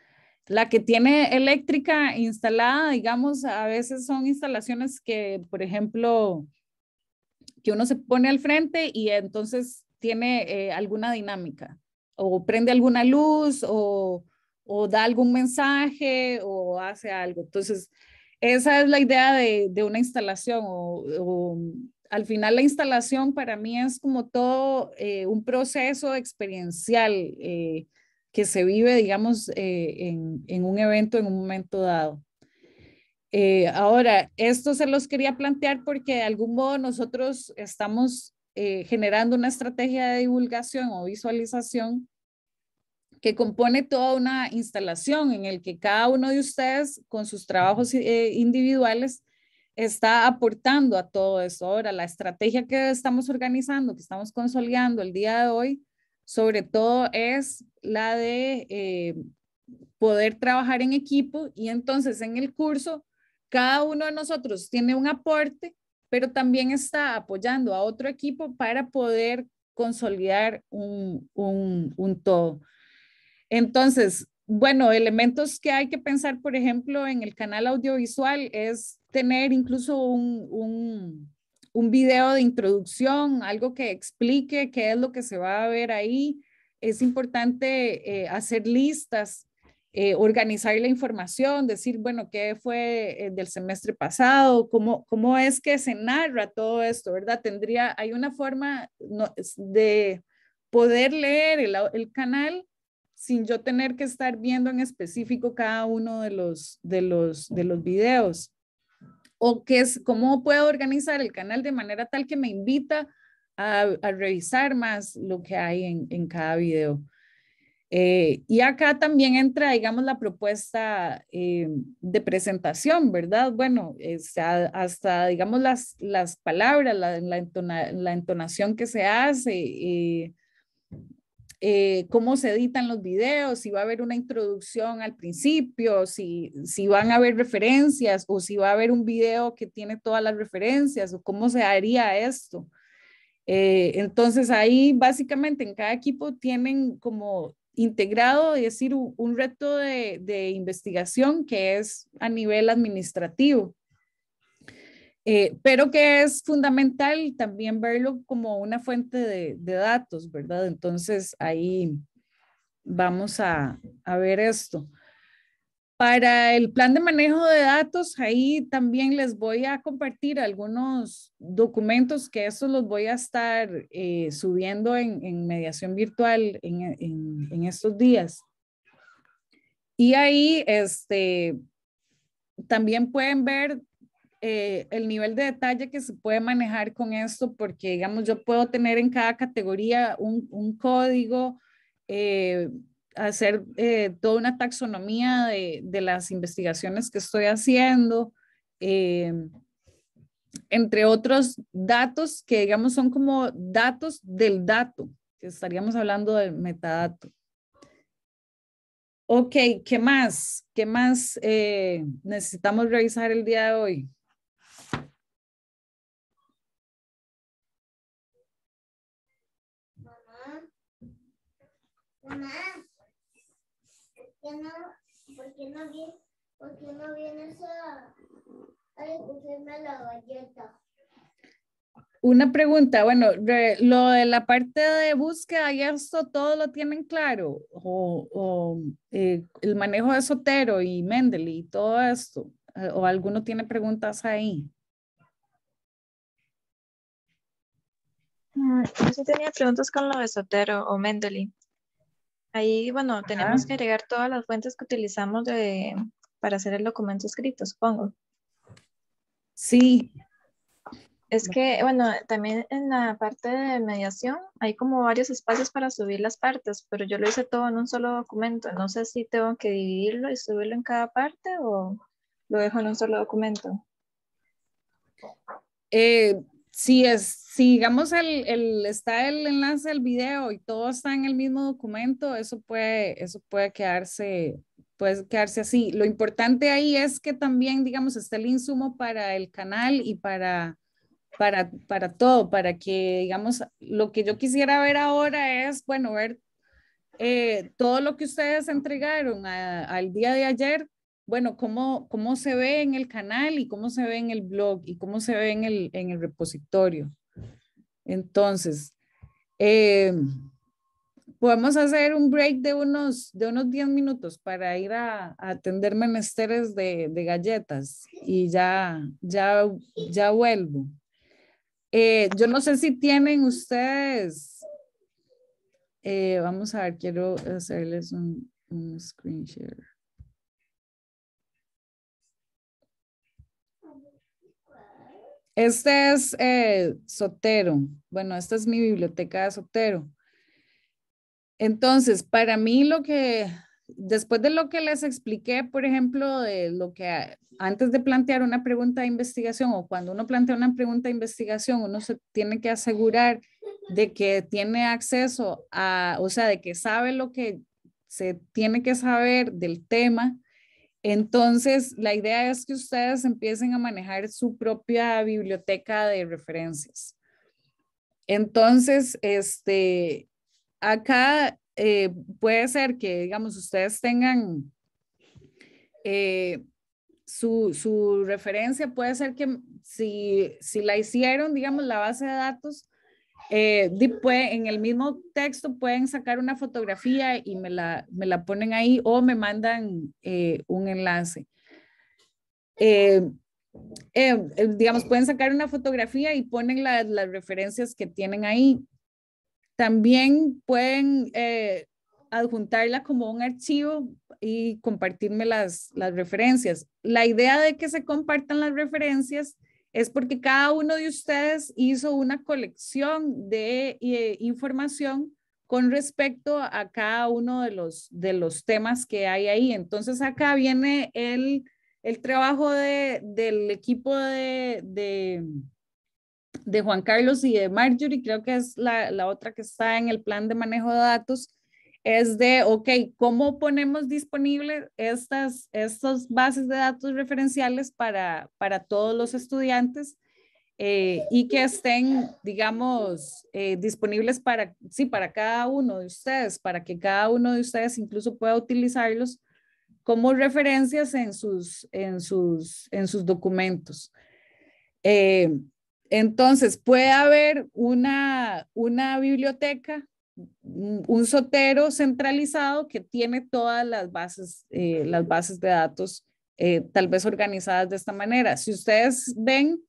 La que tiene eléctrica instalada, digamos, a veces son instalaciones que, por ejemplo, que uno se pone al frente y entonces tiene eh, alguna dinámica o prende alguna luz o, da algún mensaje o hace algo. Entonces, esa es la idea de, una instalación o, al final la instalación para mí es como todo eh, un proceso experiencial. Eh, que se vive, digamos, eh, en, un evento en un momento dado. Eh, ahora, esto se los quería plantear porque de algún modo nosotros estamos eh, generando una estrategia de divulgación o visualización que compone toda una instalación en el que cada uno de ustedes con sus trabajos individuales está aportando a todo eso. Ahora, la estrategia que estamos organizando, que estamos consolidando el día de hoy, sobre todo es la de eh, poder trabajar en equipo y entonces en el curso cada uno de nosotros tiene un aporte, pero también está apoyando a otro equipo para poder consolidar un, todo. Entonces, bueno, elementos que hay que pensar, por ejemplo, en el canal audiovisual es tener incluso un un video de introducción, algo que explique qué es lo que se va a ver ahí. Es importante eh, hacer listas, eh, organizar la información, decir, bueno, qué fue eh, del semestre pasado, ¿Cómo, cómo es que se narra todo esto, ¿verdad? Tendría, hay una forma de poder leer el, el canal sin yo tener que estar viendo en específico cada uno de los, de los, de los videos o qué es, cómo puedo organizar el canal de manera tal que me invita a, revisar más lo que hay en, cada video. Eh, y acá también entra, digamos, la propuesta eh, de presentación, ¿verdad? Bueno, hasta, digamos, las, palabras, la, entonación que se hace, eh, eh, cómo se editan los videos, si va a haber una introducción al principio, si, si van a haber referencias o si va a haber un video que tiene todas las referencias o cómo se haría esto. Eh, entonces ahí básicamente en cada equipo tienen como integrado, es decir, un, reto de, de investigación que es a nivel administrativo. Eh, pero que es fundamental también verlo como una fuente de, datos, ¿verdad? Entonces ahí vamos a, ver esto. Para el plan de manejo de datos, ahí también les voy a compartir algunos documentos que esos los voy a estar eh, subiendo en, mediación virtual en, en estos días. Y ahí, este, también pueden ver eh, el nivel de detalle que se puede manejar con esto, porque digamos, yo puedo tener en cada categoría un, código, eh, hacer eh, toda una taxonomía de, de, las investigaciones que estoy haciendo, entre otros datos que digamos son como datos del dato, que estaríamos hablando del metadato. Ok, ¿qué más? ¿Qué más necesitamos revisar el día de hoy? ¿por no, viene, la galleta? Una pregunta, bueno, lo de la parte de búsqueda y esto, ¿todo lo tienen claro? ¿O, eh, el manejo de Sotero y Mendeley y todo esto? Eh, ¿O alguno tiene preguntas ahí? Ah, yo tenía preguntas con lo de Sotero o Mendeley. Ahí, bueno, tenemos que agregar todas las fuentes que utilizamos para hacer el documento escrito, supongo. Sí. Es que, bueno, también en la parte de mediación hay como varios espacios para subir las partes, pero yo lo hice todo en un solo documento. No sé si tengo que dividirlo y subirlo en cada parte o lo dejo en un solo documento. Eh, si es, si digamos el, está el enlace del video y todo está en el mismo documento, eso puede, eso puede quedarse, puede quedarse así. Lo importante ahí es que también, digamos, está el insumo para el canal y para, para, para todo, para que, digamos, lo que yo quisiera ver ahora es, bueno, ver eh, todo lo que ustedes entregaron al día de ayer, bueno, cómo, se ve en el canal y cómo se ve en el blog y cómo se ve en el, repositorio. Entonces, eh, podemos hacer un break de unos, de unos 10 minutos para ir a, atender menesteres de, galletas y ya, ya, ya vuelvo. Eh, yo no sé si tienen ustedes, eh, vamos a ver, quiero hacerles un, un screen share. Este es eh, Sotero. Bueno, esta es mi biblioteca de Sotero. Entonces, para mí lo que, después de lo que les expliqué, por ejemplo, de lo que antes de plantear una pregunta de investigación o cuando uno plantea una pregunta de investigación, uno se tiene que asegurar de que tiene acceso a, o sea, de que sabe lo que se tiene que saber del tema entonces, la idea es que ustedes empiecen a manejar su propia biblioteca de referencias. Entonces, este, acá eh, puede ser que, digamos, ustedes tengan eh, su, referencia, puede ser que si la hicieron, digamos, la base de datos, eh, en el mismo texto pueden sacar una fotografía y me la, me la ponen ahí o me mandan eh, un enlace. Eh, eh, digamos, pueden sacar una fotografía y ponen las referencias que tienen ahí. También pueden adjuntarla como un archivo y compartirme las, las referencias. La idea de que se compartan las referencias es porque cada uno de ustedes hizo una colección de eh, información con respecto a cada uno de los, de los temas que hay ahí. Entonces acá viene el, trabajo del equipo de, de, Juan Carlos y de Marjorie, creo que es la, la, otra que está en el plan de manejo de datos, es de, ok, ¿cómo ponemos disponibles estas, bases de datos referenciales para, todos los estudiantes eh, y que estén, digamos, eh, disponibles para, sí, para cada uno de ustedes, para que cada uno de ustedes incluso pueda utilizarlos como referencias en sus, en sus, en sus documentos. Eh, entonces, puede haber una biblioteca un sotero centralizado que tiene todas las bases, eh, las bases de datos eh, tal vez organizadas de esta manera. Si ustedes ven,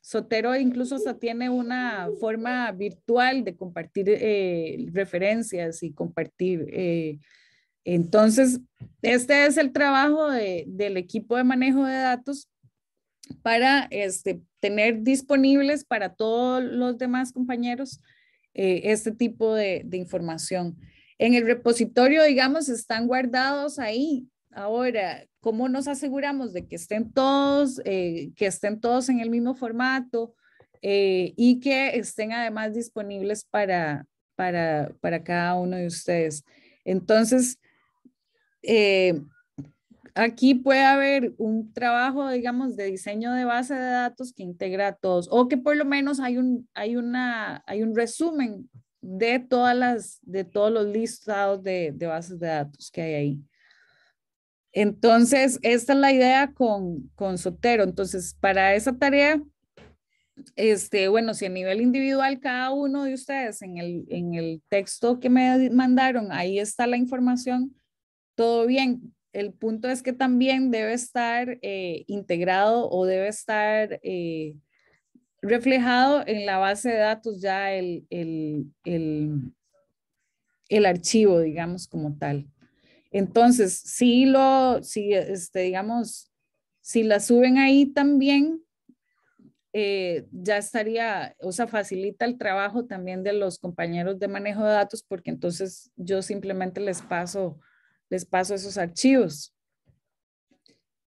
Sotero incluso hasta tiene una forma virtual de compartir eh, referencias y compartir. entonces, este es el trabajo del equipo de manejo de datos para este, tener disponibles para todos los demás compañeros eh, este tipo de, información. En el repositorio, digamos, están guardados ahí. Ahora, ¿cómo nos aseguramos de que estén todos, eh, que estén todos en el mismo formato eh, y que estén además disponibles para, para, para cada uno de ustedes? Entonces, aquí puede haber un trabajo, digamos, de diseño de base de datos que integra a todos, o que por lo menos hay un, hay una, hay un resumen de todas las, de todos los listados de, de bases de datos que hay ahí. Entonces, esta es la idea con, con Sotero. Entonces, para esa tarea, este, bueno, si a nivel individual cada uno de ustedes en el, en el texto que me mandaron, ahí está la información, todo bien, el punto es que también debe estar eh, integrado o debe estar eh, reflejado en la base de datos ya el, archivo, digamos, como tal. Entonces, si lo, si este, digamos, si la suben ahí también, eh, ya estaría, o sea, facilita el trabajo también de los compañeros de manejo de datos, porque entonces yo simplemente les paso les paso esos archivos.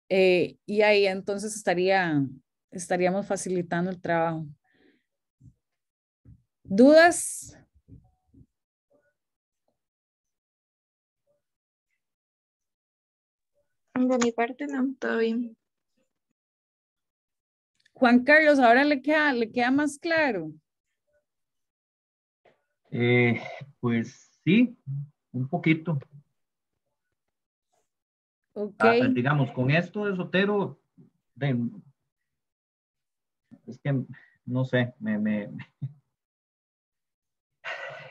Eh, y ahí entonces estaría, estaríamos facilitando el trabajo. ¿Dudas? De mi parte no, todo bien. Juan Carlos, ahora le queda, le queda más claro. Eh, pues sí, un poquito. Ah, pues, digamos, con esto de Sotero, es que no sé, me, (laughs)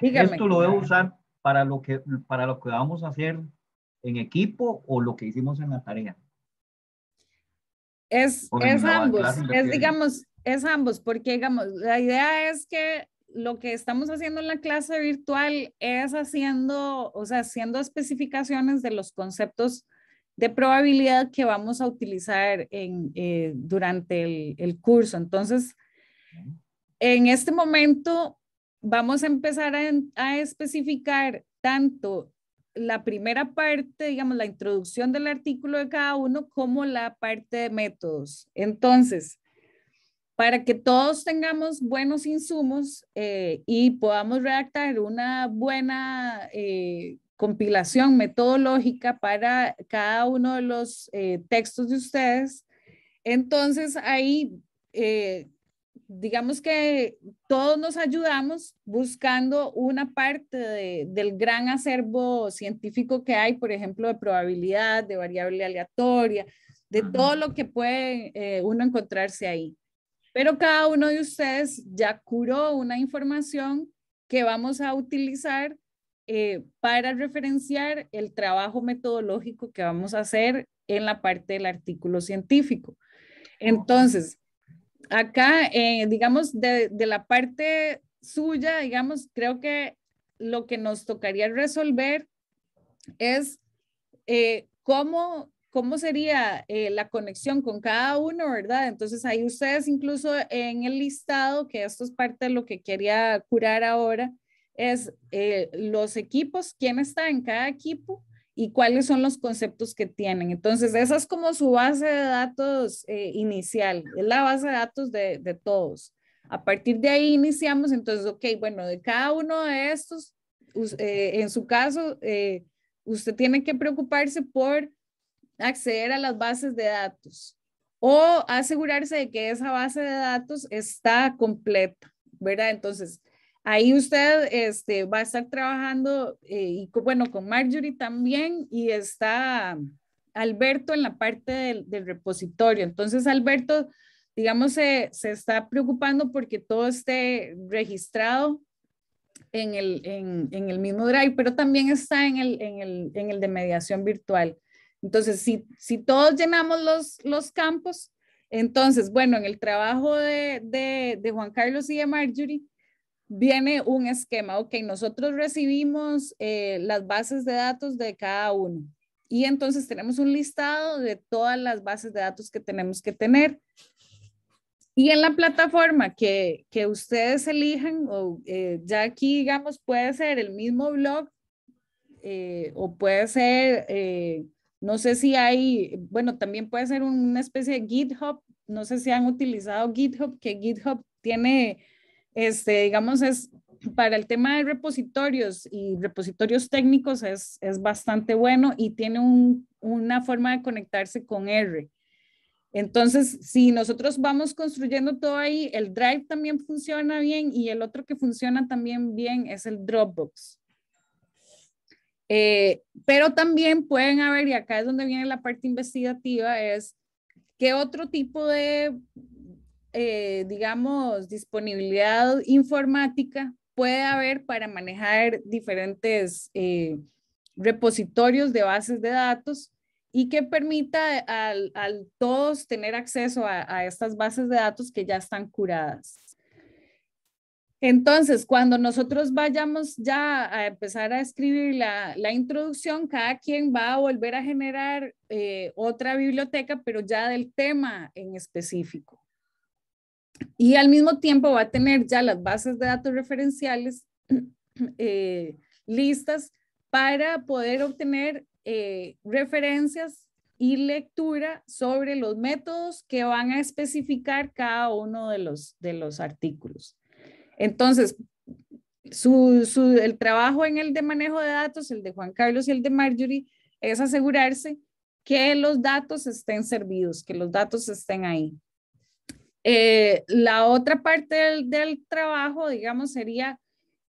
esto lo debo usar para lo que para lo que vamos a hacer en equipo o lo que hicimos en la tarea. Es, es ambos, es digamos, es ambos, porque digamos, la idea es que lo que estamos haciendo en la clase virtual es haciendo, o sea, haciendo especificaciones de los conceptos de probabilidad que vamos a utilizar en, eh, durante el, curso. Entonces, en este momento vamos a empezar a, especificar tanto la primera parte, digamos, la introducción del artículo de cada uno, como la parte de métodos. Entonces, para que todos tengamos buenos insumos eh, y podamos redactar una buena eh, compilación metodológica para cada uno de los eh, textos de ustedes. Entonces ahí, eh, digamos que todos nos ayudamos buscando una parte del gran acervo científico que hay, por ejemplo, de probabilidad, de variable aleatoria, de todo lo que puede eh, uno encontrarse ahí. Pero cada uno de ustedes ya curó una información que vamos a utilizar eh, para referenciar el trabajo metodológico que vamos a hacer en la parte del artículo científico. Entonces, acá, eh, digamos, de, la parte suya, digamos, creo que lo que nos tocaría resolver es eh, cómo, cómo sería la conexión con cada uno, ¿verdad? Entonces ahí ustedes incluso en el listado, que esto es parte de lo que quería curar ahora, es eh, los equipos, quién está en cada equipo y cuáles son los conceptos que tienen. Entonces, esa es como su base de datos eh, inicial, es la base de datos de, todos. A partir de ahí iniciamos, entonces, ok, bueno, de cada uno de estos, eh, en su caso, usted tiene que preocuparse por acceder a las bases de datos o asegurarse de que esa base de datos está completa, ¿verdad? Entonces, Ahí usted este, va a estar trabajando, eh, y bueno, con Marjorie también, y está Alberto en la parte del, repositorio. Entonces, Alberto, digamos, se, está preocupando porque todo esté registrado en el, en, el mismo Drive, pero también está en el, en el, de mediación virtual. Entonces, si, si todos llenamos los, los campos, entonces, bueno, en el trabajo de, de Juan Carlos y de Marjorie, viene un esquema. Ok, nosotros recibimos eh, las bases de datos de cada uno. Y entonces tenemos un listado de todas las bases de datos que tenemos que tener. Y en la plataforma que, ustedes elijan, o eh, ya aquí, digamos, puede ser el mismo blog eh, o puede ser, no sé si hay, bueno, también puede ser una especie de GitHub. No sé si han utilizado GitHub, que GitHub tiene este, digamos, es para el tema de repositorios y repositorios técnicos es, bastante bueno y tiene una forma de conectarse con R. Entonces, si nosotros vamos construyendo todo ahí, el Drive también funciona bien y el otro que funciona también bien es el Dropbox. Eh, pero también pueden haber, y acá es donde viene la parte investigativa, es qué otro tipo de eh, digamos, disponibilidad informática puede haber para manejar diferentes eh, repositorios de bases de datos y que permita al, todos tener acceso a, estas bases de datos que ya están curadas. Entonces, cuando nosotros vayamos ya a empezar a escribir la, introducción, cada quien va a volver a generar eh, otra biblioteca, pero ya del tema en específico y al mismo tiempo va a tener ya las bases de datos referenciales (clears throat) eh, listas para poder obtener eh, referencias y lectura sobre los métodos que van a especificar cada uno de los, de los artículos. Entonces, el trabajo en el de manejo de datos, el de Juan Carlos y el de Marjorie, es asegurarse que los datos estén servidos, que los datos estén ahí. Eh, la otra parte del, trabajo, digamos, sería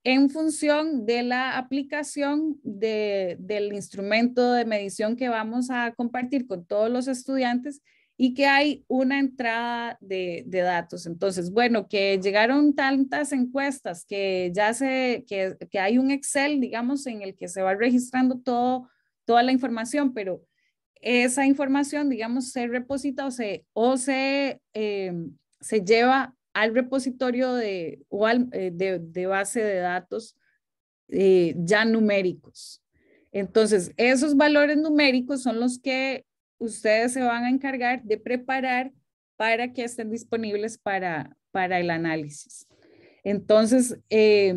en función de la aplicación de, del instrumento de medición que vamos a compartir con todos los estudiantes y que hay una entrada de, de datos. Entonces, bueno, que llegaron tantas encuestas que ya se, que, que hay un Excel, digamos, en el que se va registrando todo, toda la información, pero esa información, digamos, se reposita o se, o se eh, se lleva al repositorio de, o al, eh, de, base de datos eh, ya numéricos. Entonces, esos valores numéricos son los que ustedes se van a encargar de preparar para que estén disponibles para, para el análisis. Entonces, eh,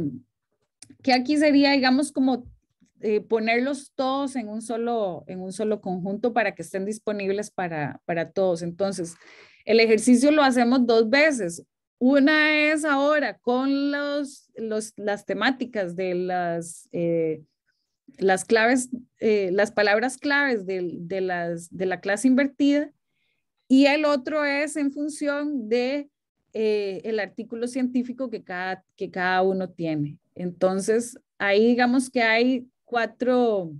que aquí sería, digamos, como eh, ponerlos todos en un, solo, en un solo conjunto para que estén disponibles para, para todos. Entonces, el ejercicio lo hacemos dos veces. Una es ahora con los, las temáticas de las, eh, las claves, eh, las palabras claves de, las, de la clase invertida y el otro es en función de eh, el artículo científico que cada, que cada uno tiene. Entonces, ahí digamos que hay cuatro,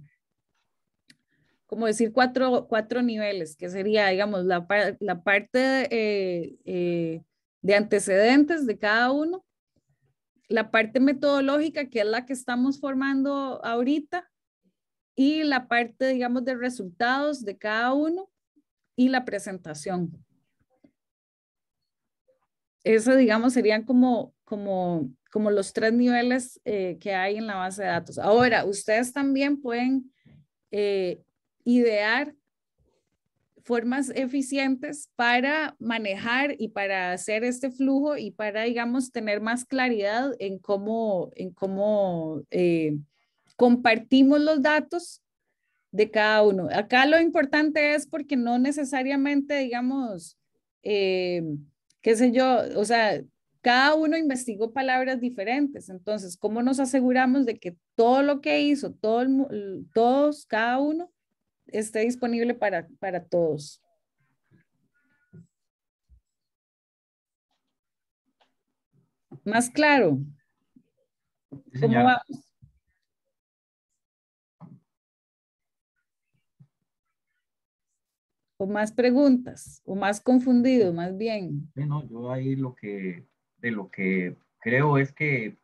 como decir, cuatro, cuatro niveles, que sería, digamos, la, la parte eh, eh, de, antecedentes de cada uno, la parte metodológica, que es la que estamos formando ahorita, y la parte, digamos, de resultados de cada uno y la presentación. Eso, digamos, serían como, como, como los tres niveles eh, que hay en la base de datos. Ahora, ustedes también pueden idear formas eficientes para manejar y para hacer este flujo y para, digamos, tener más claridad en cómo, en cómo eh, compartimos los datos de cada uno. Acá lo importante es porque no necesariamente, digamos, eh, qué sé yo, o sea, cada uno investigó palabras diferentes. Entonces, ¿cómo nos aseguramos de que todo lo que hizo, todo todos, cada uno, esté disponible para, todos. ¿Más claro? o más preguntas o más confundido más bien. Bueno, yo ahí lo que de lo que creo es que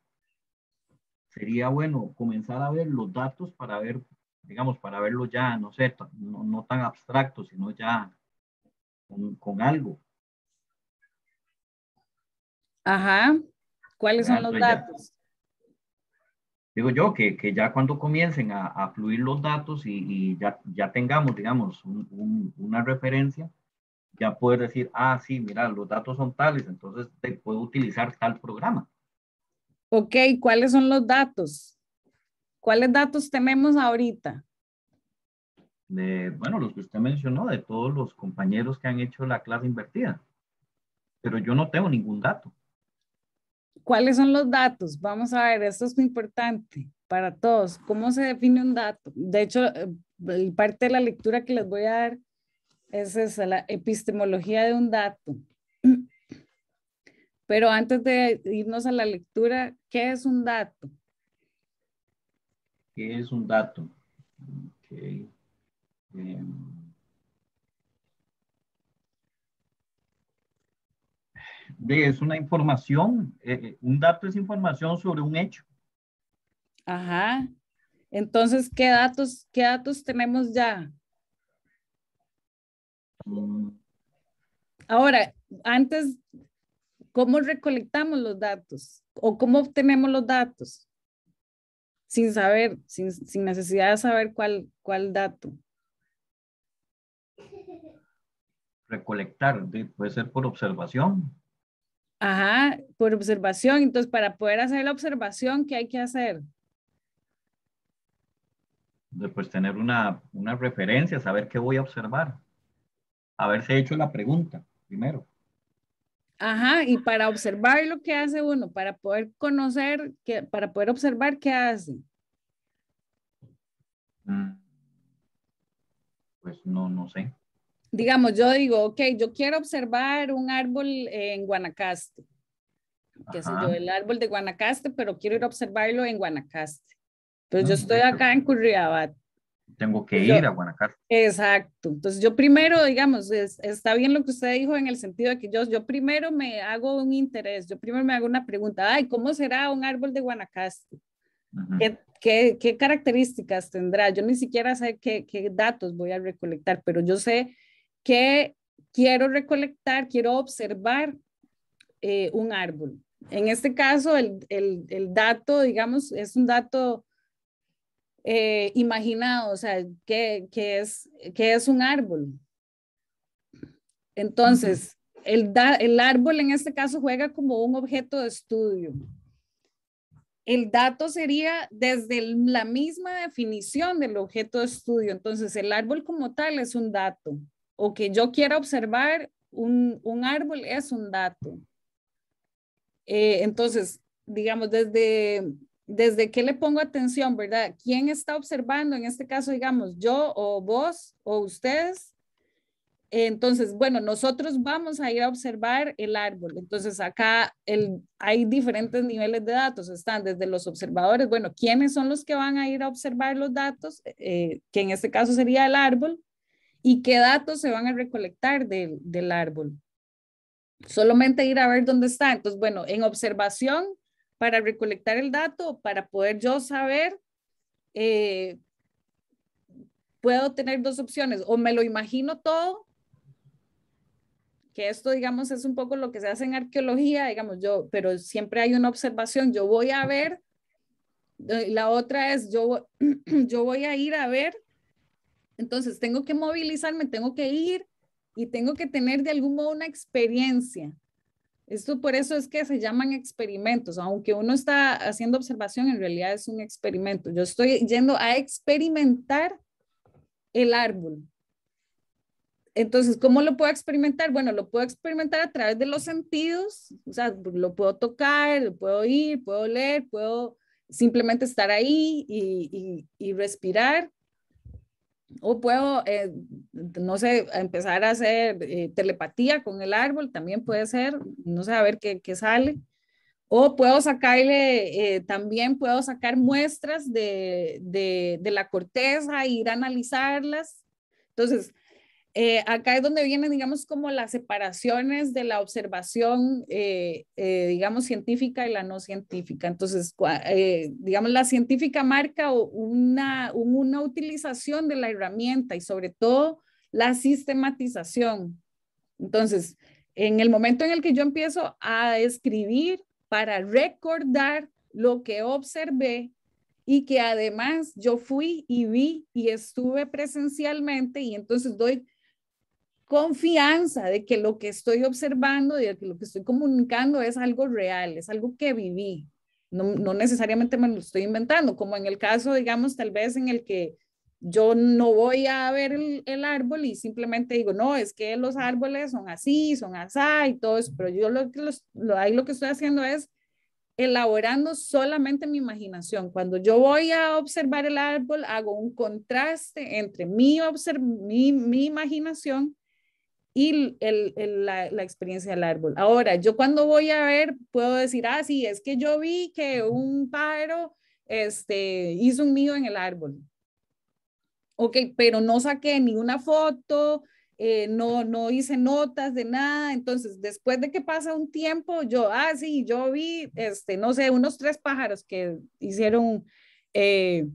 sería bueno comenzar a ver los datos para ver digamos, para verlo ya, no sé, no, no tan abstracto, sino ya con, algo. Ajá. ¿Cuáles son los datos? digo yo que, que, ya cuando comiencen a, a fluir los datos y, y, ya, ya tengamos, digamos, una referencia, ya puedes decir, ah, sí, mira, los datos son tales, entonces te puedo utilizar tal programa. Ok, ¿cuáles son los datos? ¿Cuáles datos tenemos ahorita? bueno, los que usted mencionó, de todos los compañeros que han hecho la clase invertida. Pero yo no tengo ningún dato. ¿Cuáles son los datos? Vamos a ver, esto es muy importante para todos. ¿Cómo se define un dato? De hecho, eh, parte de la lectura que les voy a dar es la epistemología de un dato. (clears throat) Pero antes de irnos a la lectura, ¿qué es un dato? ¿Qué es un dato. Em, es una información, eh, eh, un dato es información sobre un hecho. Ajá. Entonces, ¿qué datos, qué datos tenemos ya? Ahora, antes, ¿cómo recolectamos los datos? ¿O cómo obtenemos los datos? sin saber, sin, necesidad de saber cuál, cuál dato. Recolectar, puede ser por observación. Ajá, por observación. Entonces, para poder hacer la observación, ¿qué hay que hacer? después tener una, una referencia, saber qué voy a observar. Haberse hecho la pregunta primero. Ajá, y para observar lo que hace uno, para poder conocer, que, para poder observar qué hace. Mm. Pues no, no sé. Digamos, yo digo, ok, yo quiero observar un árbol en Guanacaste. Que sé yo, el árbol de Guanacaste, pero quiero ir a observarlo en Guanacaste. Pero yo mm, estoy acá en Curriabat tengo que ir a Guanacaste. Exacto. Entonces yo primero, digamos, está bien lo que usted dijo en el sentido de que yo, yo primero me hago un interés, yo primero me hago una pregunta, ay, ¿cómo será un árbol de Guanacaste? ¿Qué, características tendrá? Yo ni siquiera sé qué, datos voy a recolectar, pero yo sé que quiero recolectar, quiero observar eh, un árbol. En este caso, el, el, el, dato, digamos, es un dato eh, imaginado, o sea, qué, es, qué es un árbol. Entonces, el, el árbol en este caso juega como un objeto de estudio. El dato sería desde la misma definición del objeto de estudio. Entonces, el árbol como tal es un dato. O que yo quiera observar un, árbol es un dato. Eh, entonces, digamos, desde, desde qué le pongo atención, ¿verdad? ¿Quién está observando? En este caso, digamos, yo o vos o ustedes. Entonces, bueno, nosotros vamos a ir a observar el árbol. Entonces, acá hay diferentes niveles de datos. Están desde los observadores, bueno, ¿quiénes son los que van a ir a observar los datos? Eh, que en este caso sería el árbol. ¿Y qué datos se van a recolectar del, del árbol? Solamente ir a ver dónde está. Entonces, bueno, en observación para recolectar el dato, para poder yo saber, eh, puedo tener dos opciones, o me lo imagino todo, que esto, digamos, es un poco lo que se hace en arqueología, digamos, yo, pero siempre hay una observación, yo voy a ver, eh, la otra es, yo, (clears throat) yo voy a ir a ver, entonces tengo que movilizarme, tengo que ir y tengo que tener de algún modo una experiencia esto por eso es que se llaman experimentos, aunque uno está haciendo observación, en realidad es un experimento. Yo estoy yendo a experimentar el árbol. Entonces, ¿cómo lo puedo experimentar? Bueno, lo puedo experimentar a través de los sentidos, o sea, lo puedo tocar, lo puedo oír, puedo leer, puedo simplemente estar ahí y, y respirar, o puedo, eh, no sé, empezar a hacer eh, telepatía con el árbol, también puede ser, no sé, a ver qué, sale. O puedo sacarle, eh, también puedo sacar muestras de, de la corteza e ir a analizarlas. Entonces, eh, acá es donde vienen, digamos, como las separaciones de la observación, eh, eh, digamos, científica y la no científica. Entonces, digamos, la científica marca una, una utilización de la herramienta y sobre todo la sistematización. Entonces, en el momento en el que yo empiezo a escribir para recordar lo que observé, y que además yo fui y vi y estuve presencialmente y entonces doy confianza de que lo que estoy observando y de que lo que estoy comunicando es algo real, es algo que viví. No, no, necesariamente me lo estoy inventando, como en el caso, digamos, tal vez en el que yo no voy a ver el, árbol y simplemente digo, no, es que los árboles son así, son así y todo eso, pero yo lo que, lo, hay lo que estoy haciendo es elaborando solamente mi imaginación. Cuando yo voy a observar el árbol, hago un contraste entre mi, mi imaginación y el, la, experiencia del árbol. Ahora, yo cuando voy a ver, puedo decir, ah, sí, es que yo vi que un pájaro este, hizo un nido en el árbol. Ok, pero no saqué ni una foto, eh, no, no hice notas de nada. Entonces, después de que pasa un tiempo, yo, ah, sí, yo vi, este, no sé, unos tres pájaros que hicieron eh,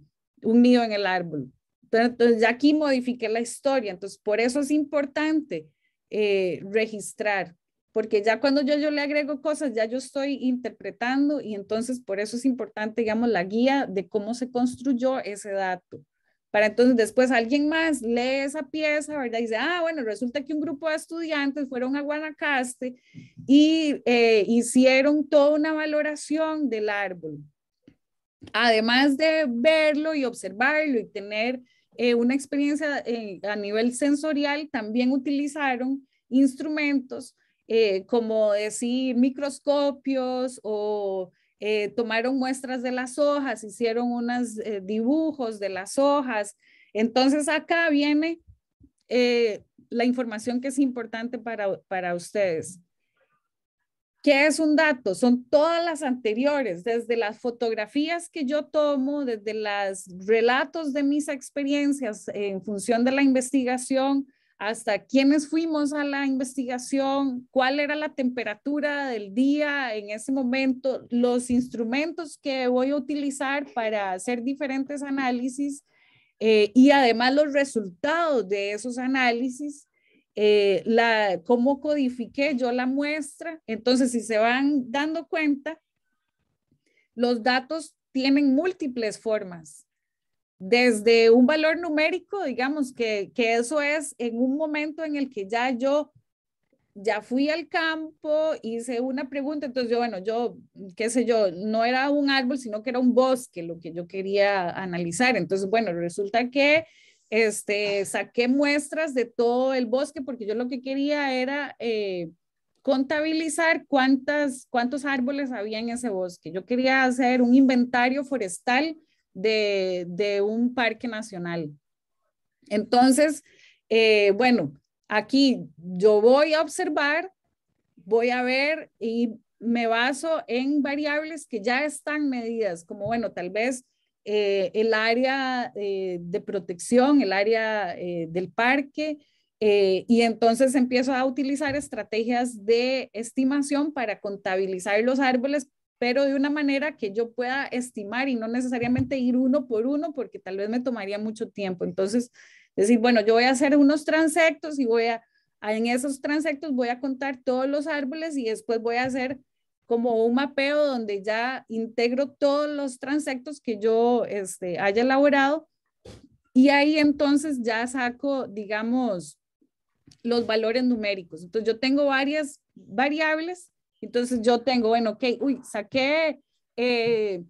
un nido en el árbol. Entonces, ya aquí modifiqué la historia. Entonces, por eso es importante eh, registrar, porque ya cuando yo, yo le agrego cosas, ya yo estoy interpretando y entonces por eso es importante, digamos, la guía de cómo se construyó ese dato. Para entonces después alguien más lee esa pieza, ¿verdad? Y dice, ah, bueno, resulta que un grupo de estudiantes fueron a Guanacaste y eh, hicieron toda una valoración del árbol. Además de verlo y observarlo y tener eh, una experiencia eh, a nivel sensorial, también utilizaron instrumentos eh, como decir microscopios o tomaron muestras de las hojas, hicieron unos dibujos de las hojas. Entonces acá viene la información que es importante para ustedes. ¿Qué es un dato? Son todas las anteriores, desde las fotografías que yo tomo, desde los relatos de mis experiencias en función de la investigación, hasta quiénes fuimos a la investigación, cuál era la temperatura del día en ese momento, los instrumentos que voy a utilizar para hacer diferentes análisis eh, y además los resultados de esos análisis eh, la, cómo codifiqué yo la muestra. Entonces, si se van dando cuenta, los datos tienen múltiples formas. Desde un valor numérico, digamos que, que eso es en un momento en el que ya yo ya fui al campo, hice una pregunta, entonces yo, bueno, yo, qué sé yo, no era un árbol, sino que era un bosque lo que yo quería analizar. Entonces, bueno, resulta que este, saqué muestras de todo el bosque porque yo lo que quería era eh, contabilizar cuántas, cuántos árboles había en ese bosque. Yo quería hacer un inventario forestal de, un parque nacional. Entonces, eh, bueno, aquí yo voy a observar, voy a ver y me baso en variables que ya están medidas, como bueno, tal vez eh, el área eh, de protección, el área eh, del parque, y entonces empiezo a utilizar estrategias de estimación para contabilizar los árboles, pero de una manera que yo pueda estimar y no necesariamente ir uno por uno, porque tal vez me tomaría mucho tiempo. Entonces, decir, bueno, yo voy a hacer unos transectos y voy a, en esos transectos voy a contar todos los árboles y después voy a hacer como un mapeo donde ya integro todos los transectos que yo este, haya elaborado y ahí entonces ya saco, digamos, los valores numéricos. Entonces yo tengo varias variables, entonces yo tengo, bueno, ok, uy, saqué 15,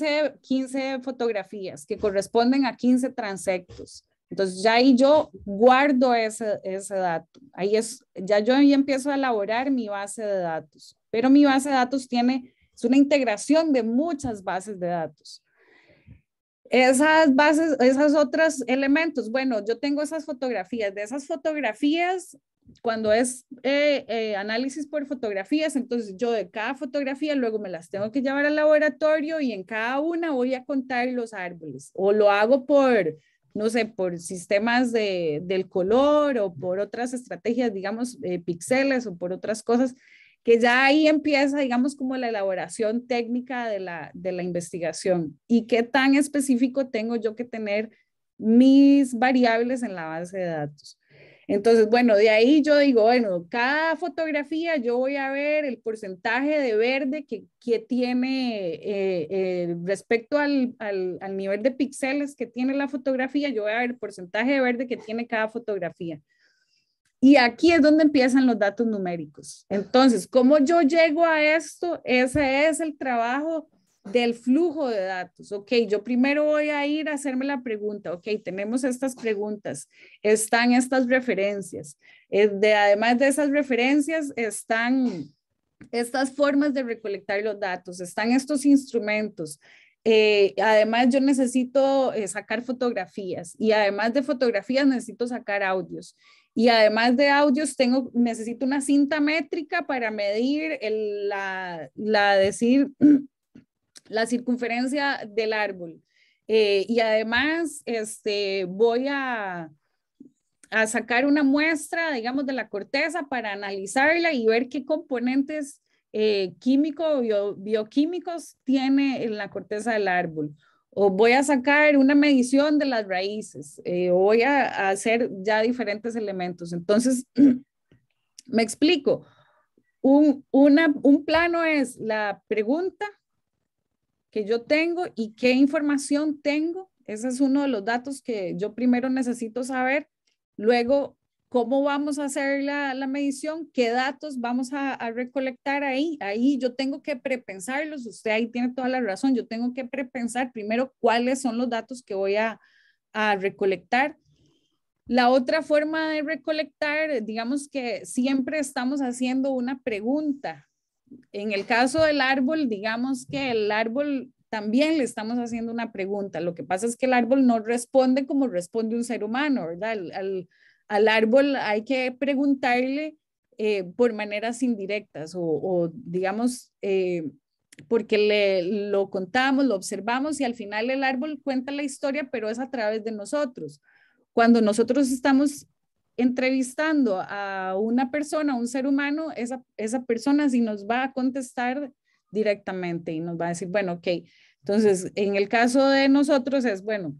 eh, 15 fotografías que corresponden a 15 transectos. Entonces ya ahí yo guardo ese, ese dato. Ahí es, ya yo ahí empiezo a elaborar mi base de datos, pero mi base de datos tiene, es una integración de muchas bases de datos. Esas bases, esos otros elementos, bueno, yo tengo esas fotografías, de esas fotografías cuando es eh, eh, análisis por fotografías, entonces yo de cada fotografía luego me las tengo que llevar al laboratorio y en cada una voy a contar los árboles o lo hago por no sé, por sistemas del color o por otras estrategias, digamos, eh, pixeles o por otras cosas, que ya ahí empieza, digamos, como la elaboración técnica de la, de la investigación y qué tan específico tengo yo que tener mis variables en la base de datos. Entonces, bueno, de ahí yo digo, bueno, cada fotografía yo voy a ver el porcentaje de verde que, tiene eh, eh, respecto al, al, nivel de píxeles que tiene la fotografía, yo voy a ver el porcentaje de verde que tiene cada fotografía. Y aquí es donde empiezan los datos numéricos. Entonces, ¿cómo yo llego a esto? Ese es el trabajo del flujo de datos. Ok, yo primero voy a ir a hacerme la pregunta. Ok, tenemos estas preguntas, están estas referencias. Eh, de, además de esas referencias, están estas formas de recolectar los datos, están estos instrumentos. Eh, además, yo necesito eh, sacar fotografías y además de fotografías necesito sacar audios. Y además de audios, tengo, necesito una cinta métrica para medir la, la decir (clears throat) la circunferencia del árbol. Eh, y además, este, voy a, sacar una muestra, digamos, de la corteza para analizarla y ver qué componentes eh, químicos, o bioquímicos tiene en la corteza del árbol. O voy a sacar una medición de las raíces, eh, o voy a, hacer ya diferentes elementos. Entonces, (clears throat) me explico. Un, un plano es la pregunta, que yo tengo y qué información tengo. Ese es uno de los datos que yo primero necesito saber. Luego, cómo vamos a hacer la, la medición, qué datos vamos a, recolectar ahí. Ahí yo tengo que prepensarlos. Usted ahí tiene toda la razón. Yo tengo que prepensar primero cuáles son los datos que voy a, a recolectar. La otra forma de recolectar, digamos que siempre estamos haciendo una pregunta en el caso del árbol, digamos que el árbol también le estamos haciendo una pregunta. Lo que pasa es que el árbol no responde como responde un ser humano, ¿verdad? Al, árbol hay que preguntarle eh, por maneras indirectas o, digamos, eh, porque le, lo contamos, lo observamos y al final el árbol cuenta la historia, pero es a través de nosotros. Cuando nosotros estamos entrevistando a una persona, un ser humano, esa, esa persona sí nos va a contestar directamente y nos va a decir, bueno, ok, entonces en el caso de nosotros es, bueno,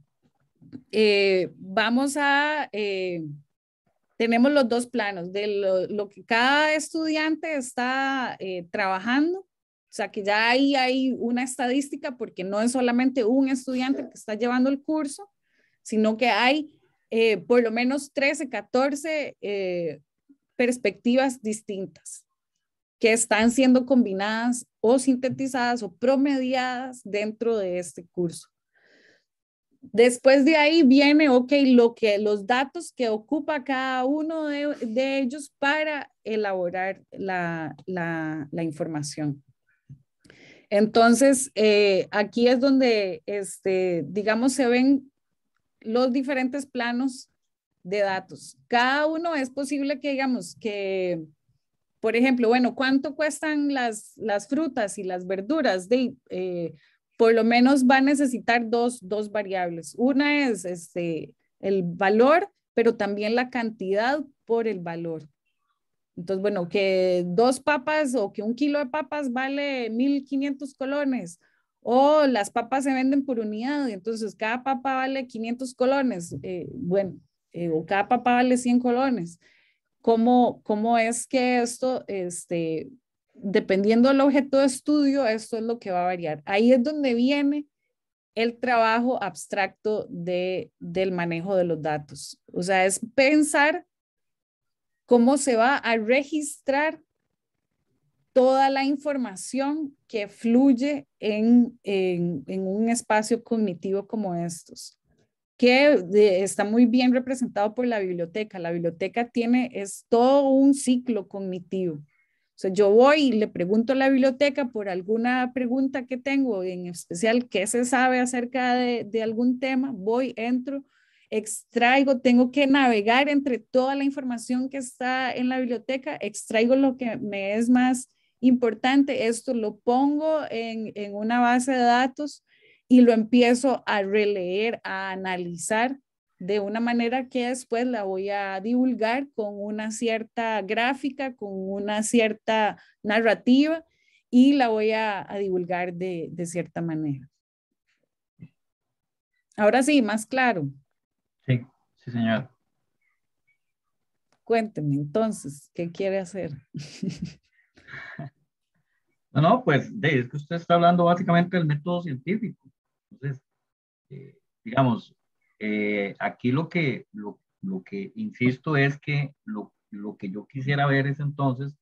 eh, vamos a, eh, tenemos los dos planos de lo, que cada estudiante está eh, trabajando, o sea que ya ahí hay una estadística porque no es solamente un estudiante que está llevando el curso, sino que hay eh, por lo menos 13, 14 eh, perspectivas distintas que están siendo combinadas o sintetizadas o promediadas dentro de este curso. Después de ahí viene, ok, lo que, los datos que ocupa cada uno de, ellos para elaborar la, información. Entonces, eh, aquí es donde, este, digamos, se ven los diferentes planos de datos. Cada uno es posible que digamos que, por ejemplo, bueno, ¿cuánto cuestan las, las frutas y las verduras? De, eh, por lo menos va a necesitar dos, dos variables. Una es este, el valor, pero también la cantidad por el valor. Entonces, bueno, que dos papas o que un kilo de papas vale 1.500 colones o las papas se venden por unidad, y entonces cada papa vale 500 colones, eh, bueno, eh, o cada papa vale 100 colones. ¿Cómo, ¿Cómo es que esto, este, dependiendo del objeto de estudio, esto es lo que va a variar? Ahí es donde viene el trabajo abstracto de, del manejo de los datos. O sea, es pensar cómo se va a registrar toda la información que fluye en, un espacio cognitivo como estos, que está muy bien representado por la biblioteca. La biblioteca tiene, es todo un ciclo cognitivo. O yo voy y le pregunto a la biblioteca por alguna pregunta que tengo, en especial qué se sabe acerca de, de algún tema, voy, entro, extraigo, tengo que navegar entre toda la información que está en la biblioteca, extraigo lo que me es más importante, esto lo pongo en, una base de datos y lo empiezo a releer, a analizar de una manera que después la voy a divulgar con una cierta gráfica, con una cierta narrativa y la voy a, divulgar de, cierta manera. Ahora sí, más claro. Sí, sí, señor. Cuénteme entonces, ¿qué quiere hacer? (laughs) No, no, pues es que usted está hablando básicamente del método científico. Entonces, eh, digamos, eh, aquí lo que, lo, que insisto es que lo, lo, que yo quisiera ver es entonces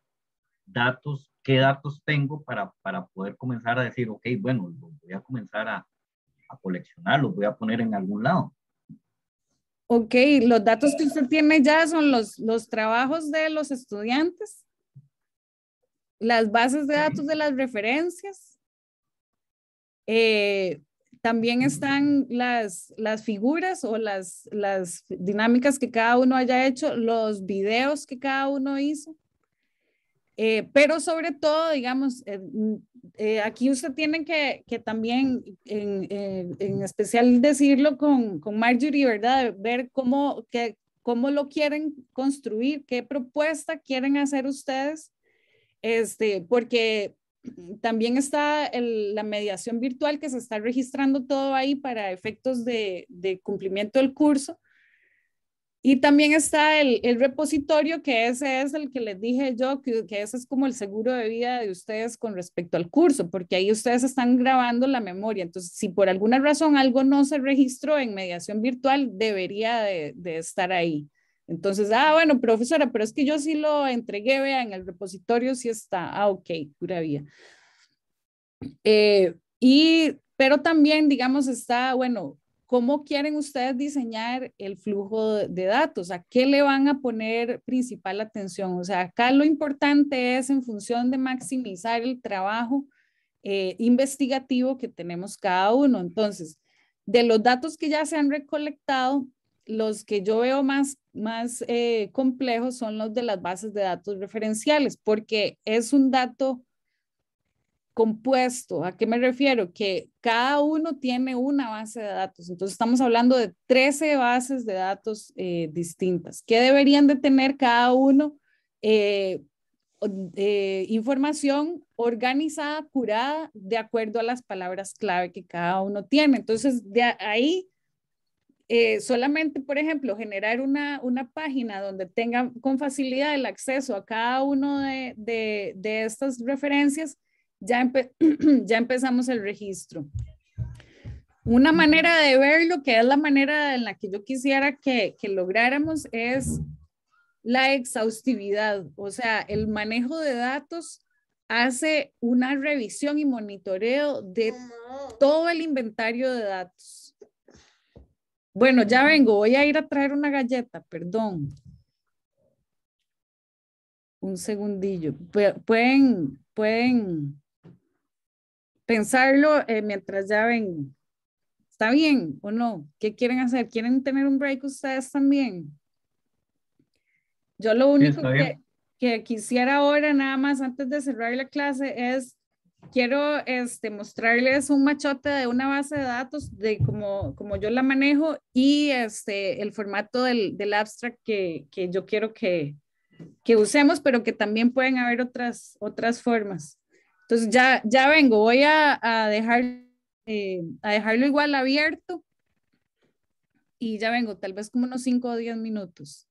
datos, qué datos tengo para, para poder comenzar a decir, ok, bueno, voy a comenzar a, a coleccionar, los voy a poner en algún lado. Ok, los datos que usted tiene ya son los, los trabajos de los estudiantes las bases de datos de las referencias. Eh, también están las, las figuras o las, las dinámicas que cada uno haya hecho, los videos que cada uno hizo. Eh, pero sobre todo, digamos, eh, mm, aquí usted tiene que, también, en, especial decirlo con, con Marjorie, ¿verdad? Ver cómo, que, cómo lo quieren construir, qué propuesta quieren hacer ustedes este, porque también está la mediación virtual que se está registrando todo ahí para efectos de, cumplimiento del curso. Y también está el, repositorio, que ese es el que les dije yo, que, ese es como el seguro de vida de ustedes con respecto al curso, porque ahí ustedes están grabando la memoria. Entonces, si por alguna razón algo no se registró en mediación virtual, debería de estar ahí. Entonces, ah, bueno, profesora, pero es que yo sí lo entregué, vea, en el repositorio sí está. Ah, ok, pura eh, y, pero también, digamos, está, bueno, ¿cómo quieren ustedes diseñar el flujo de datos? ¿A qué le van a poner principal atención? O sea, acá lo importante es en función de maximizar el trabajo eh, investigativo que tenemos cada uno. Entonces, de los datos que ya se han recolectado, los que yo veo más, más eh, complejos son los de las bases de datos referenciales, porque es un dato compuesto. ¿A qué me refiero? Que cada uno tiene una base de datos. Entonces estamos hablando de 13 bases de datos eh, distintas. que deberían de tener cada uno? Eh, información organizada, curada, de acuerdo a las palabras clave que cada uno tiene. Entonces, de ahí eh, solamente, por ejemplo, generar una, página donde tengan con facilidad el acceso a cada uno de, estas referencias, ya, (clears throat) ya empezamos el registro. Una manera de verlo, que es la manera en la que yo quisiera que lográramos, es la exhaustividad, o sea, el manejo de datos hace una revisión y monitoreo de todo el inventario de datos bueno, ya vengo, voy a ir a traer una galleta, perdón. Un segundillo. Pueden, pueden pensarlo eh, mientras ya vengo. ¿Está bien o no? ¿Qué quieren hacer? ¿Quieren tener un break ustedes también? Yo lo único que quisiera ahora, nada más antes de cerrar la clase, es quiero este, mostrarles un machote de una base de datos de cómo como yo la manejo y este, el formato del, del abstract que, que, yo quiero que, que, usemos, pero que también pueden haber otras, otras formas. Entonces ya, ya vengo, voy a, a dejar, eh, a dejarlo igual abierto y ya vengo, tal vez como unos 5 o 10 minutos.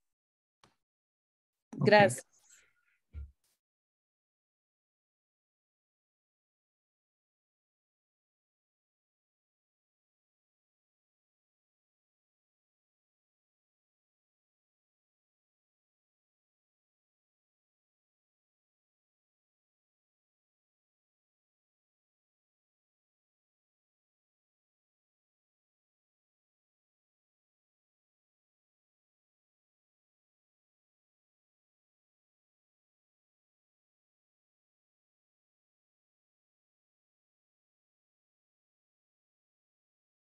Gracias.